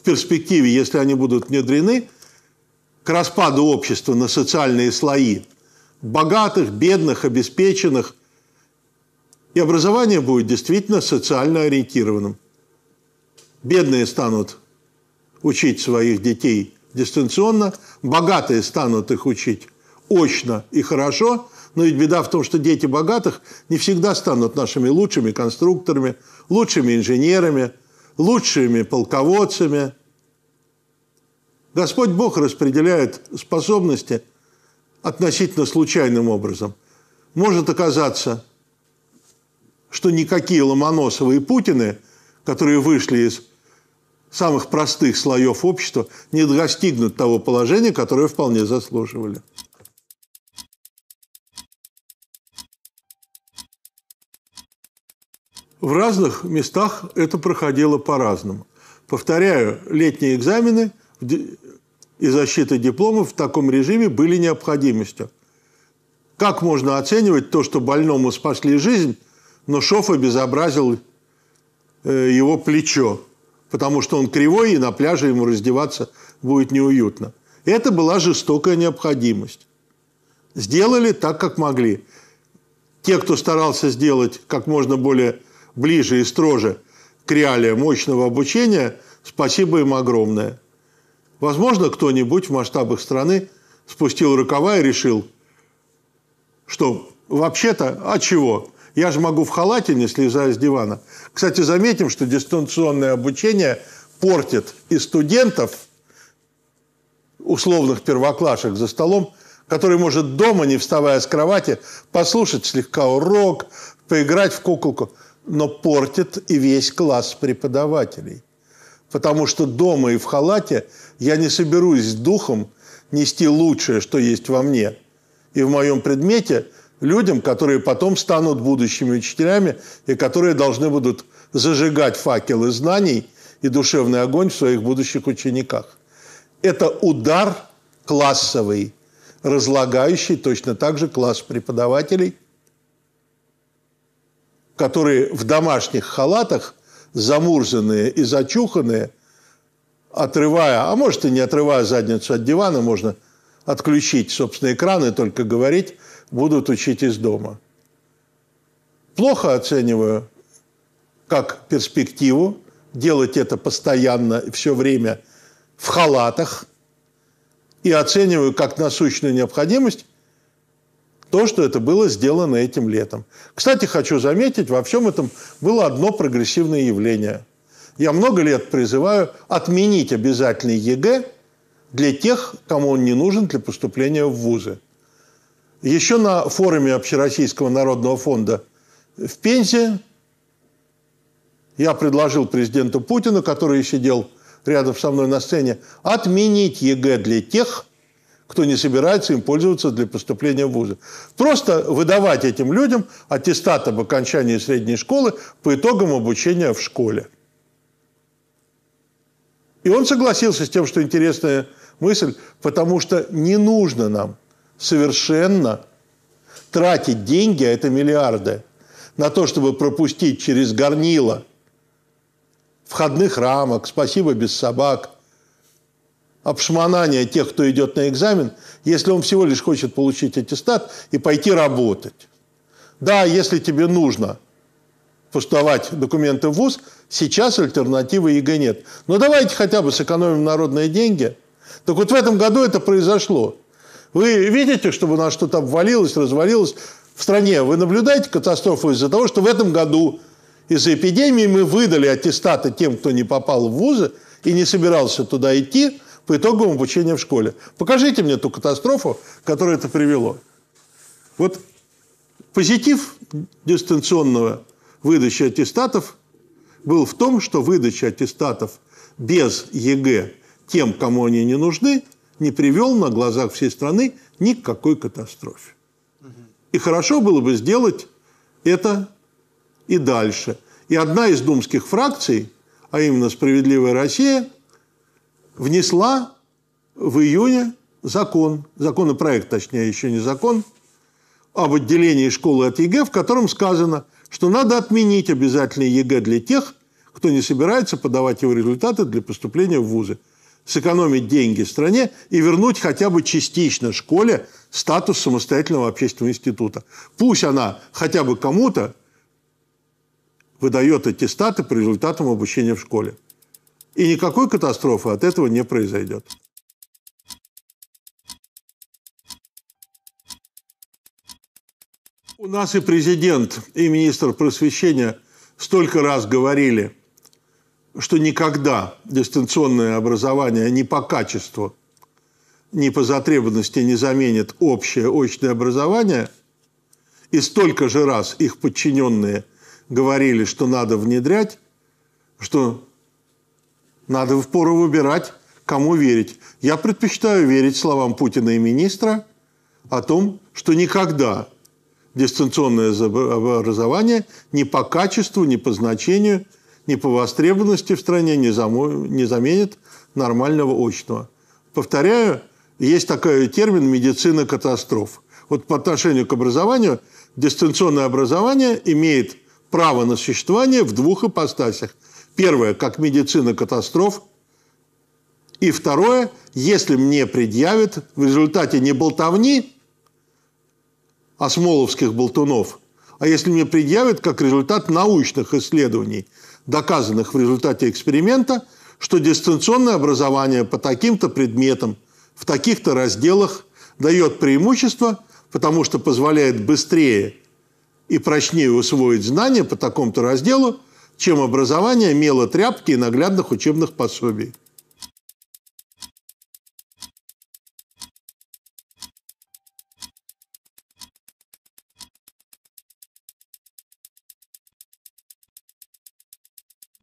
в перспективе, если они будут внедрены, к распаду общества на социальные слои богатых, бедных, обеспеченных. И образование будет действительно социально ориентированным. Бедные станут учить своих детей дистанционно, богатые станут их учить очно и хорошо, но ведь беда в том, что дети богатых не всегда станут нашими лучшими конструкторами, лучшими инженерами – лучшими полководцами. Господь Бог распределяет способности относительно случайным образом. Может оказаться, что никакие Ломоносовы и Путины, которые вышли из самых простых слоев общества, не достигнут того положения, которое вполне заслуживали. В разных местах это проходило по-разному. Повторяю, летние экзамены и защита дипломов в таком режиме были необходимостью. Как можно оценивать то, что больному спасли жизнь, но шов обезобразил э, его плечо, потому что он кривой, и на пляже ему раздеваться будет неуютно. Это была жестокая необходимость. Сделали так, как могли. Те, кто старался сделать как можно более ближе и строже к реалиям мощного обучения, спасибо им огромное. Возможно, кто-нибудь в масштабах страны спустил рукава и решил, что вообще-то, а чего? Я же могу в халате, не слезая с дивана. Кстати, заметим, что дистанционное обучение портит и студентов, условных первоклашек за столом, который может дома, не вставая с кровати, послушать слегка урок, поиграть в куколку – но портит и весь класс преподавателей. Потому что дома и в халате я не соберусь с духом нести лучшее, что есть во мне. И в моем предмете людям, которые потом станут будущими учителями и которые должны будут зажигать факелы знаний и душевный огонь в своих будущих учениках. Это удар классовый, разлагающий точно так же класс преподавателей, которые в домашних халатах, замурзанные и зачуханные, отрывая, а может и не отрывая задницу от дивана, можно отключить, собственно, экран и только говорить, будут учить из дома. Плохо оцениваю как перспективу делать это постоянно, все время в халатах – и оцениваю как насущную необходимость то, что это было сделано этим летом. Кстати, хочу заметить, во всем этом было одно прогрессивное явление. Я много лет призываю отменить обязательный ЕГЭ для тех, кому он не нужен для поступления в ВУЗы. Еще на форуме Общероссийского народного фонда в Пензе я предложил президенту Путину, который сидел рядом со мной на сцене, отменить ЕГЭ для тех, кто не собирается им пользоваться для поступления в вузы. Просто выдавать этим людям аттестат об окончании средней школы по итогам обучения в школе. И он согласился с тем, что интересная мысль, потому что не нужно нам совершенно тратить деньги, а это миллиарды, на то, чтобы пропустить через горнило входных рамок, спасибо без собак – Обшмонание тех, кто идет на экзамен, если он всего лишь хочет получить аттестат и пойти работать. Да, если тебе нужно постовать документы в ВУЗ, сейчас альтернативы ЕГЭ нет. Но давайте хотя бы сэкономим народные деньги. Так вот в этом году это произошло. Вы видите, чтобы у нас что-то обвалилось, развалилось в стране? Вы наблюдаете катастрофу из-за того, что в этом году из-за эпидемии мы выдали аттестаты тем, кто не попал в ВУЗы и не собирался туда идти – по итогам обучения в школе. Покажите мне ту катастрофу, которая это привело. Вот позитив дистанционного выдачи аттестатов был в том, что выдача аттестатов без ЕГЭ тем, кому они не нужны, не привел на глазах всей страны ни к какой катастрофе. И хорошо было бы сделать это и дальше. И одна из думских фракций, а именно «Справедливая Россия», внесла в июне закон, законопроект, точнее, еще не закон, об отделении школы от ЕГЭ, в котором сказано, что надо отменить обязательный ЕГЭ для тех, кто не собирается подавать его результаты для поступления в ВУЗы, сэкономить деньги стране и вернуть хотя бы частично школе статус самостоятельного общественного института. Пусть она хотя бы кому-то выдает аттестаты по результатам обучения в школе. И никакой катастрофы от этого не произойдет. У нас и президент, и министр просвещения столько раз говорили, что никогда дистанционное образование ни по качеству, ни по затребованности не заменит общее очное образование. И столько же раз их подчиненные говорили, что надо внедрять, что надо в пору выбирать, кому верить. Я предпочитаю верить словам Путина и министра о том, что никогда дистанционное образование ни по качеству, ни по значению, ни по востребованности в стране не, замо... не заменит нормального очного. Повторяю, есть такой термин «медицина катастроф». Вот по отношению к образованию дистанционное образование имеет право на существование в двух ипостасях – Первое, как медицина катастроф. И второе, если мне предъявят в результате не болтовни осмоловских болтунов, а если мне предъявят как результат научных исследований, доказанных в результате эксперимента, что дистанционное образование по таким-то предметам в таких-то разделах дает преимущество, потому что позволяет быстрее и прочнее усвоить знания по такому-то разделу – чем образование мело тряпки и наглядных учебных пособий.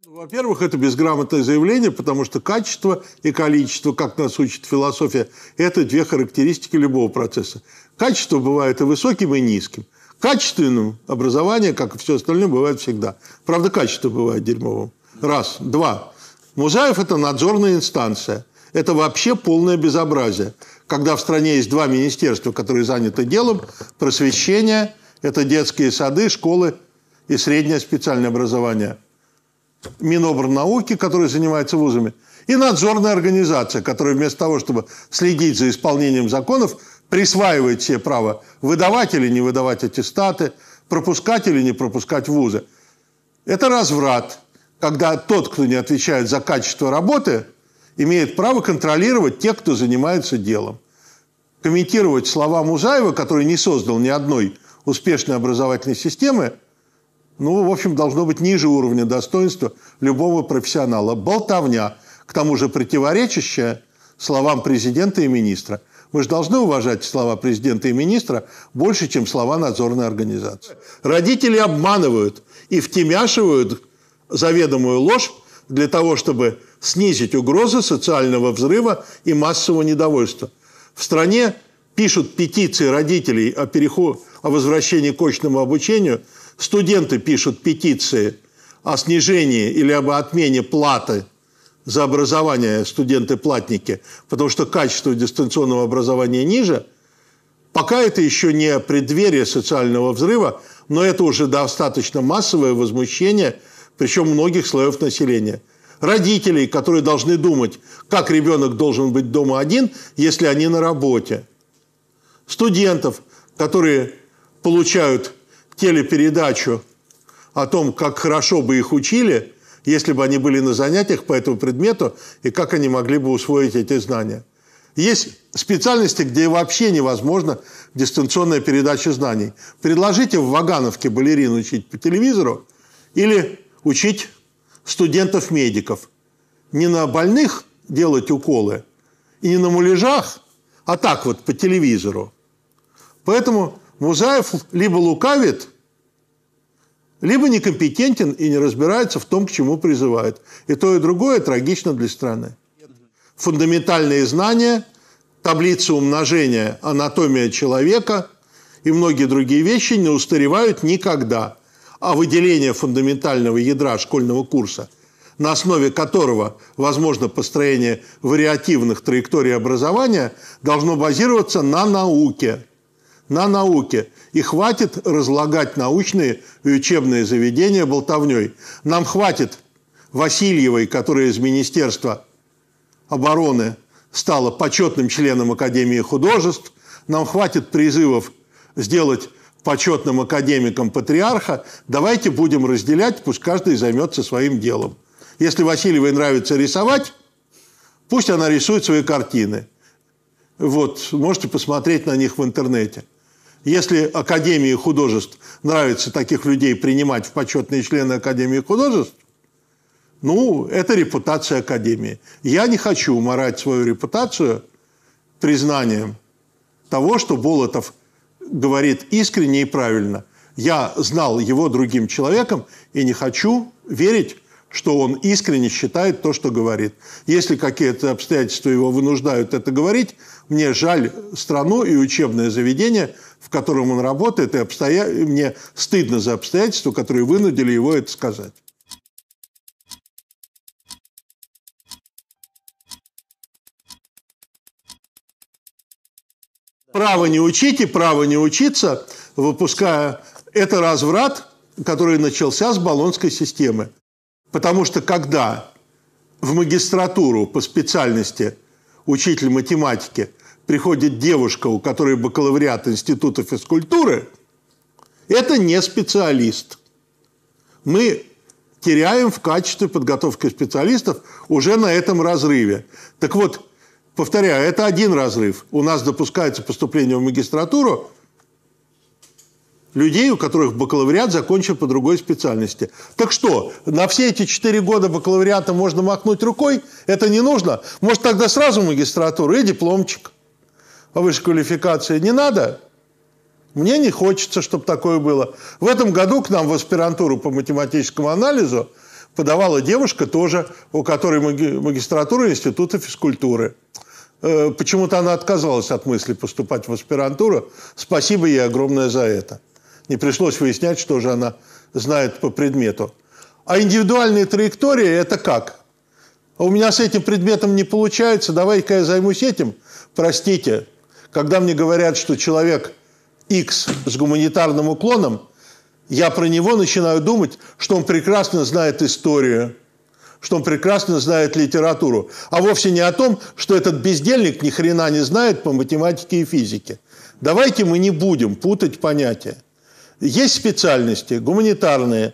Ну, во-первых, это безграмотное заявление, потому что качество и количество, как нас учит философия, это две характеристики любого процесса. Качество бывает и высоким, и низким – качественным образование, как и все остальное, бывает всегда. Правда, качество бывает дерьмовым. Раз. Два. Музаев – это надзорная инстанция. Это вообще полное безобразие. Когда в стране есть два министерства, которые заняты делом, просвещение, это детские сады, школы и среднее специальное образование. Минобрнауки, которые занимаются вузами, и надзорная организация, которая вместо того, чтобы следить за исполнением законов, присваивает себе право выдавать или не выдавать аттестаты, пропускать или не пропускать вузы. Это разврат, когда тот, кто не отвечает за качество работы, имеет право контролировать тех, кто занимается делом. Комментировать слова Музаева, который не создал ни одной успешной образовательной системы, ну, в общем, должно быть ниже уровня достоинства любого профессионала. Болтовня, к тому же противоречащая словам президента и министра – мы же должны уважать слова президента и министра больше, чем слова надзорной организации. Родители обманывают и втемяшивают заведомую ложь для того, чтобы снизить угрозы социального взрыва и массового недовольства. В стране пишут петиции родителей о, переход... о возвращении к очному обучению, студенты пишут петиции о снижении или об отмене платы – за образование студенты-платники, потому что качество дистанционного образования ниже, пока это еще не преддверие социального взрыва, но это уже достаточно массовое возмущение, причем многих слоев населения. Родителей, которые должны думать, как ребенок должен быть дома один, если они на работе. Студентов, которые получают телепередачу о том, как хорошо бы их учили – если бы они были на занятиях по этому предмету, и как они могли бы усвоить эти знания. Есть специальности, где вообще невозможно дистанционная передача знаний. Предложите в Вагановке балерин учить по телевизору или учить студентов-медиков. Не на больных делать уколы, и не на муляжах, а так вот по телевизору. Поэтому Музаев либо лукавит – либо некомпетентен и не разбирается в том, к чему призывает. И то, и другое трагично для страны. Фундаментальные знания, таблица умножения, анатомия человека и многие другие вещи не устаревают никогда. А выделение фундаментального ядра школьного курса, на основе которого возможно построение вариативных траекторий образования, должно базироваться на науке – на науке. И хватит разлагать научные и учебные заведения болтовней. Нам хватит Васильевой, которая из Министерства обороны стала почетным членом Академии художеств, нам хватит призывов сделать почетным академиком патриарха, давайте будем разделять, пусть каждый займется своим делом. Если Васильевой нравится рисовать, пусть она рисует свои картины. Вот, можете посмотреть на них в интернете. Если Академии художеств нравится таких людей принимать в почетные члены Академии художеств, ну, это репутация Академии. Я не хочу уморать свою репутацию признанием того, что Болотов говорит искренне и правильно. Я знал его другим человеком и не хочу верить, что он искренне считает то, что говорит. Если какие-то обстоятельства его вынуждают это говорить, мне жаль страну и учебное заведение, в котором он работает, и обстоя... мне стыдно за обстоятельства, которые вынудили его это сказать. Право не учить и право не учиться, выпуская это разврат, который начался с Болонской системы. Потому что когда в магистратуру по специальности учитель математики приходит девушка, у которой бакалавриат Института физкультуры, это не специалист. Мы теряем в качестве подготовки специалистов уже на этом разрыве. Так вот, повторяю, это один разрыв. У нас допускается поступление в магистратуру людей, у которых бакалавриат закончил по другой специальности. Так что, на все эти четыре года бакалавриата можно махнуть рукой? Это не нужно? Может, тогда сразу магистратуру и дипломчик? А высшей квалификации не надо? Мне не хочется, чтобы такое было. В этом году к нам в аспирантуру по математическому анализу подавала девушка тоже, у которой магистратура Института физкультуры. Э, почему-то она отказалась от мысли поступать в аспирантуру. Спасибо ей огромное за это. Не пришлось выяснять, что же она знает по предмету. А индивидуальные траектории – это как? А у меня с этим предметом не получается, давай-ка я займусь этим. Простите, когда мне говорят, что человек X с гуманитарным уклоном, я про него начинаю думать, что он прекрасно знает историю, что он прекрасно знает литературу, а вовсе не о том, что этот бездельник ни хрена не знает по математике и физике. Давайте мы не будем путать понятия. Есть специальности гуманитарные,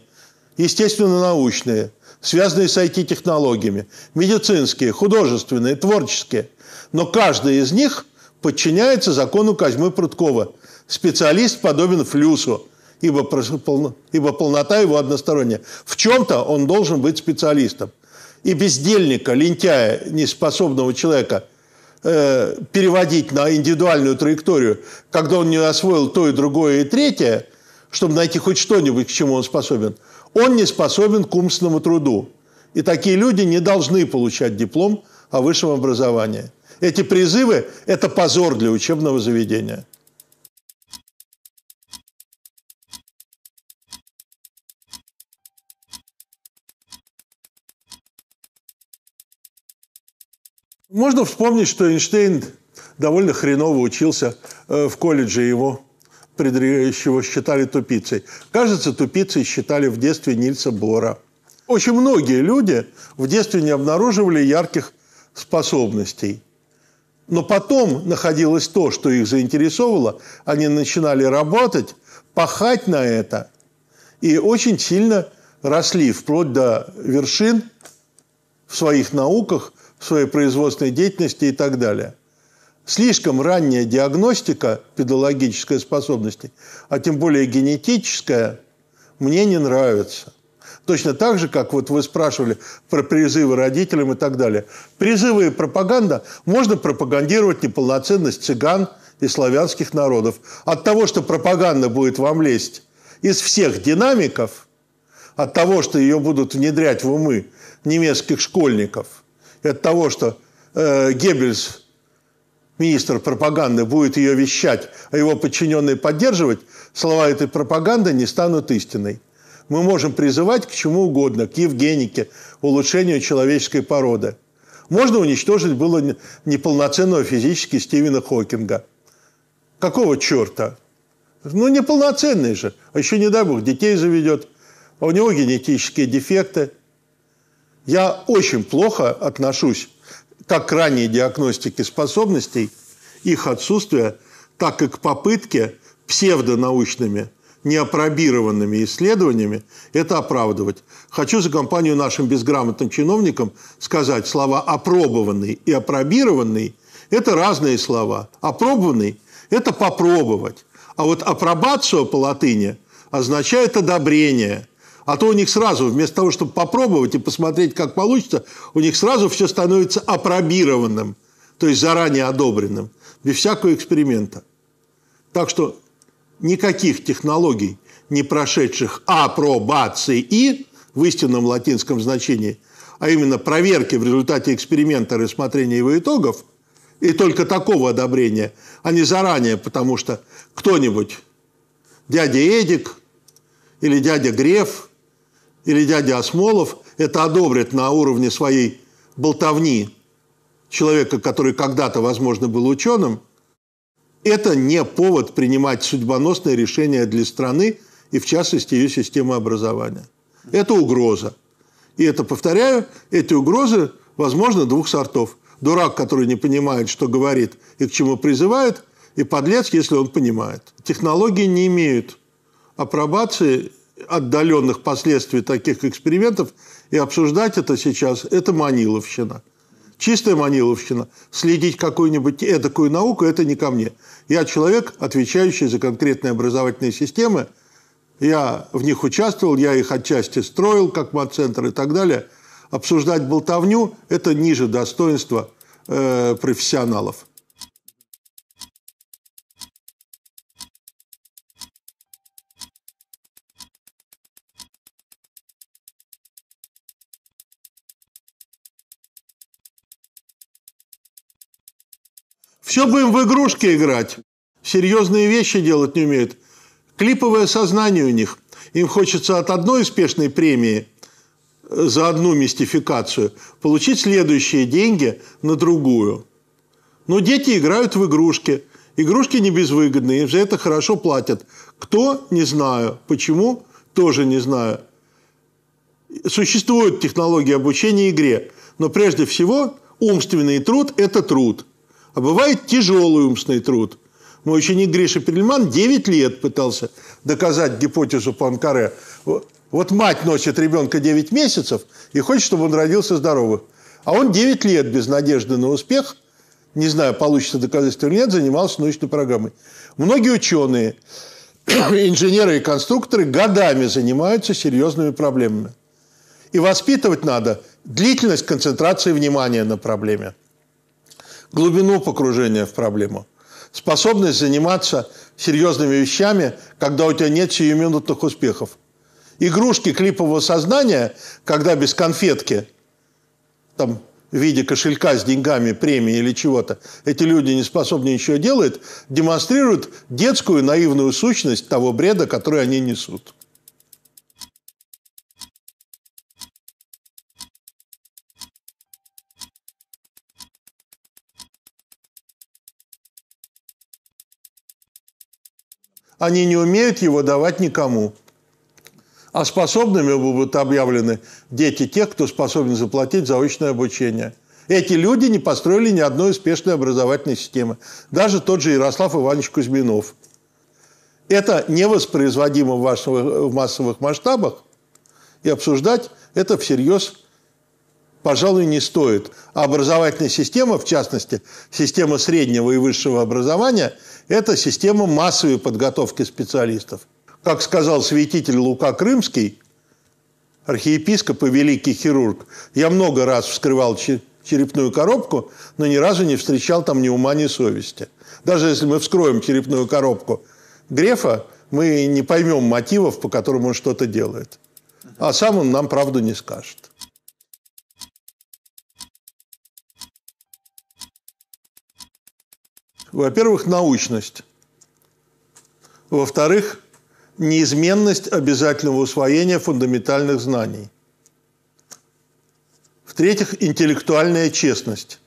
естественно, научные, связанные с IT-технологиями, медицинские, художественные, творческие. Но каждый из них подчиняется закону Козьмы Прудкова. Специалист подобен флюсу, ибо, ибо полнота его односторонняя. В чем-то он должен быть специалистом. И бездельника, лентяя, неспособного человека э, переводить на индивидуальную траекторию, когда он не освоил то и другое и третье – чтобы найти хоть что-нибудь, к чему он способен. Он не способен к умственному труду. И такие люди не должны получать диплом о высшем образовании. Эти призывы – это позор для учебного заведения. Можно вспомнить, что Эйнштейн довольно хреново учился э, в колледже его его считали тупицей. Кажется, тупицей считали в детстве Нильса Бора. Очень многие люди в детстве не обнаруживали ярких способностей. Но потом находилось то, что их заинтересовало, они начинали работать, пахать на это, и очень сильно росли, вплоть до вершин в своих науках, в своей производственной деятельности и так далее – Слишком ранняя диагностика педагогической способности, а тем более генетическая, мне не нравится. Точно так же, как вот вы спрашивали про призывы родителям и так далее. Призывы и пропаганда можно пропагандировать неполноценность цыган и славянских народов. От того, что пропаганда будет вам лезть из всех динамиков, от того, что ее будут внедрять в умы немецких школьников, и от того, что э, Геббельс министр пропаганды будет ее вещать, а его подчиненные поддерживать, слова этой пропаганды не станут истиной. Мы можем призывать к чему угодно, к Евгенике, улучшению человеческой породы. Можно уничтожить было неполноценного физически Стивена Хокинга. Какого черта? Ну, неполноценный же. А еще, не дай бог, детей заведет. А у него генетические дефекты. Я очень плохо отношусь как к ранней диагностике способностей, их отсутствия, так и к попытке псевдонаучными неопробированными исследованиями это оправдывать. Хочу за компанию нашим безграмотным чиновникам сказать слова «опробованный» и «опробированный» – это разные слова. «Опробованный» – это «попробовать». А вот апробацию по латыни означает одобрение – а то у них сразу, вместо того, чтобы попробовать и посмотреть, как получится, у них сразу все становится апробированным, то есть заранее одобренным, без всякого эксперимента. Так что никаких технологий, не прошедших апробации и в истинном латинском значении, а именно проверки в результате эксперимента рассмотрения его итогов, и только такого одобрения, а не заранее, потому что кто-нибудь, дядя Эдик или дядя Греф – или дядя Осмолов это одобрит на уровне своей болтовни человека, который когда-то, возможно, был ученым, это не повод принимать судьбоносные решения для страны и, в частности, ее системы образования. Это угроза. И это, повторяю, эти угрозы, возможно, двух сортов. Дурак, который не понимает, что говорит и к чему призывает, и подлец, если он понимает. Технологии не имеют апробации отдаленных последствий таких экспериментов, и обсуждать это сейчас – это маниловщина. Чистая маниловщина. Следить какую-нибудь эдакую науку – это не ко мне. Я человек, отвечающий за конкретные образовательные системы. Я в них участвовал, я их отчасти строил, как мат-центр и так далее. Обсуждать болтовню – это ниже достоинства э, профессионалов. Все будем в игрушки играть. Серьезные вещи делать не умеют. Клиповое сознание у них. Им хочется от одной успешной премии за одну мистификацию получить следующие деньги на другую. Но дети играют в игрушки. Игрушки не безвыгодные, им за это хорошо платят. Кто? Не знаю. Почему? Тоже не знаю. Существуют технологии обучения игре, но прежде всего умственный труд – это труд – а бывает тяжелый умственный труд. Мой ученик Гриша Перельман 9 лет пытался доказать гипотезу Панкаре. Вот мать носит ребенка 9 месяцев и хочет, чтобы он родился здоровым. А он 9 лет без надежды на успех, не знаю, получится доказательство или нет, занимался научной программой. Многие ученые, инженеры и конструкторы годами занимаются серьезными проблемами. И воспитывать надо длительность концентрации внимания на проблеме глубину погружения в проблему, способность заниматься серьезными вещами, когда у тебя нет сиюминутных успехов. Игрушки клипового сознания, когда без конфетки, там, в виде кошелька с деньгами, премии или чего-то, эти люди не способны ничего делать, демонстрируют детскую наивную сущность того бреда, который они несут. Они не умеют его давать никому. А способными будут объявлены дети тех, кто способен заплатить за заочное обучение. Эти люди не построили ни одной успешной образовательной системы. Даже тот же Ярослав Иванович Кузьминов. Это невоспроизводимо в массовых масштабах, и обсуждать это всерьез, пожалуй, не стоит. А образовательная система, в частности, система среднего и высшего образования – это система массовой подготовки специалистов. Как сказал святитель Лука Крымский, архиепископ и великий хирург, я много раз вскрывал черепную коробку, но ни разу не встречал там ни ума, ни совести. Даже если мы вскроем черепную коробку Грефа, мы не поймем мотивов, по которым он что-то делает. А сам он нам правду не скажет. Во-первых, научность. Во-вторых, неизменность обязательного усвоения фундаментальных знаний. В-третьих, интеллектуальная честность.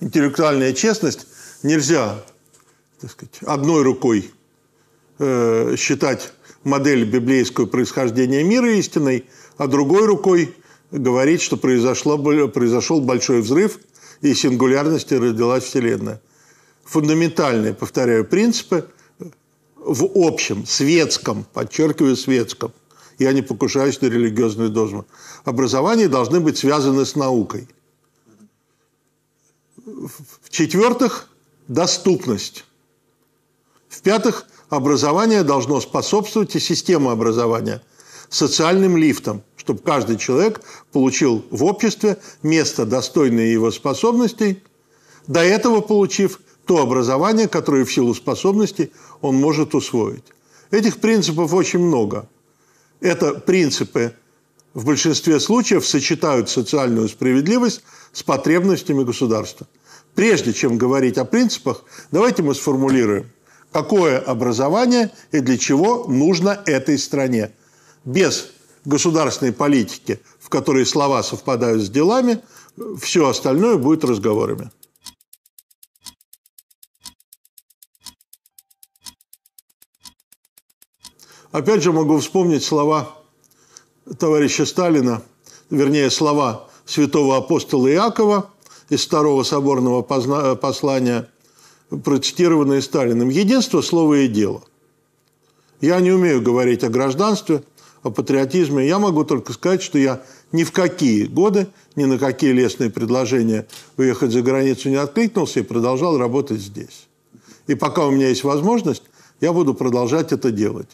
Интеллектуальная честность нельзя так сказать, одной рукой э, считать модель библейского происхождения мира истиной, а другой рукой говорить, что произошло, произошел большой взрыв – и сингулярности родилась Вселенная. Фундаментальные, повторяю, принципы в общем, светском, подчеркиваю, светском, я не покушаюсь на религиозную дозму. образование должны быть связаны с наукой. В-четвертых, доступность. В-пятых, образование должно способствовать и система образования социальным лифтом – чтобы каждый человек получил в обществе место, достойное его способностей, до этого получив то образование, которое в силу способностей он может усвоить. Этих принципов очень много. Это принципы в большинстве случаев сочетают социальную справедливость с потребностями государства. Прежде чем говорить о принципах, давайте мы сформулируем, какое образование и для чего нужно этой стране. Без государственной политики, в которой слова совпадают с делами, все остальное будет разговорами. Опять же могу вспомнить слова товарища Сталина, вернее, слова святого апостола Иакова из Второго соборного э, послания, процитированные Сталиным. Единство – слова и дело. Я не умею говорить о гражданстве – о патриотизме, я могу только сказать, что я ни в какие годы, ни на какие лестные предложения уехать за границу не откликнулся и продолжал работать здесь. И пока у меня есть возможность, я буду продолжать это делать.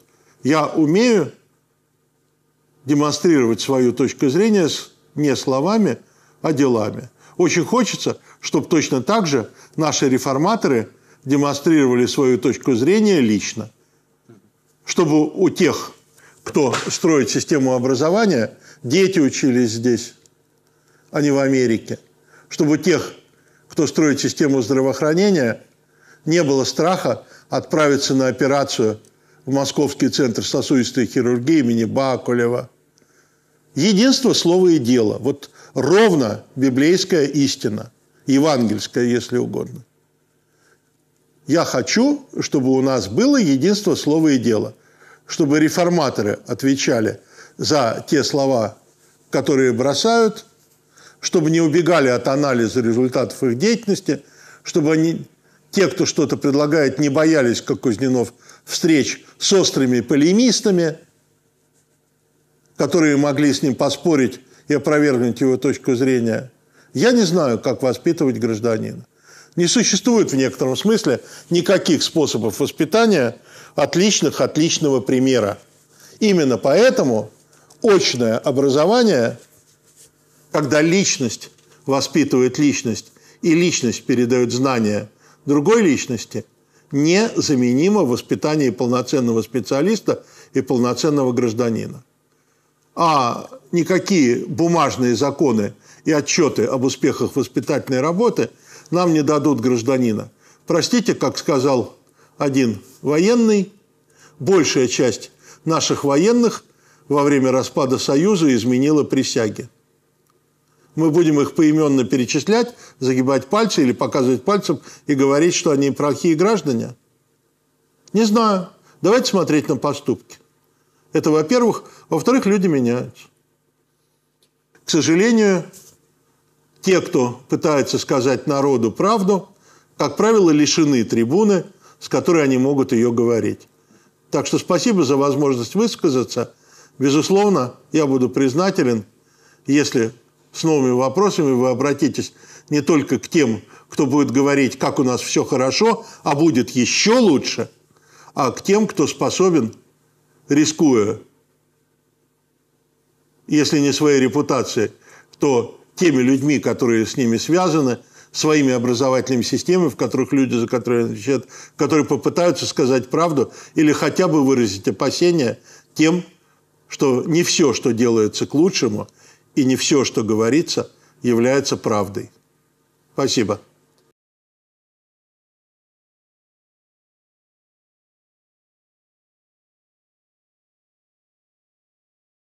Я умею демонстрировать свою точку зрения не словами, а делами. Очень хочется, чтобы точно так же наши реформаторы демонстрировали свою точку зрения лично, чтобы у тех кто строит систему образования, дети учились здесь, а не в Америке, чтобы тех, кто строит систему здравоохранения, не было страха отправиться на операцию в Московский центр сосудистой хирургии имени Бакулева. Единство слова и дело. Вот ровно библейская истина, евангельская, если угодно. Я хочу, чтобы у нас было единство слова и дела – чтобы реформаторы отвечали за те слова, которые бросают, чтобы не убегали от анализа результатов их деятельности, чтобы они, те, кто что-то предлагает, не боялись, как Кузнецов, встреч с острыми полемистами, которые могли с ним поспорить и опровергнуть его точку зрения. Я не знаю, как воспитывать гражданина. Не существует в некотором смысле никаких способов воспитания, отличных отличного примера. Именно поэтому очное образование, когда личность воспитывает личность и личность передает знания другой личности, незаменимо в воспитании полноценного специалиста и полноценного гражданина. А никакие бумажные законы и отчеты об успехах воспитательной работы нам не дадут гражданина. Простите, как сказал один военный. Большая часть наших военных во время распада Союза изменила присяги. Мы будем их поименно перечислять, загибать пальцы или показывать пальцем и говорить, что они плохие граждане? Не знаю. Давайте смотреть на поступки. Это, во-первых. Во-вторых, люди меняются. К сожалению, те, кто пытается сказать народу правду, как правило, лишены трибуны – с которой они могут ее говорить. Так что спасибо за возможность высказаться. Безусловно, я буду признателен, если с новыми вопросами вы обратитесь не только к тем, кто будет говорить, как у нас все хорошо, а будет еще лучше, а к тем, кто способен, рискуя, если не своей репутацией, то теми людьми, которые с ними связаны – своими образовательными системами, в которых люди, за которые отвечают, которые попытаются сказать правду или хотя бы выразить опасения тем, что не все, что делается к лучшему, и не все, что говорится, является правдой. Спасибо.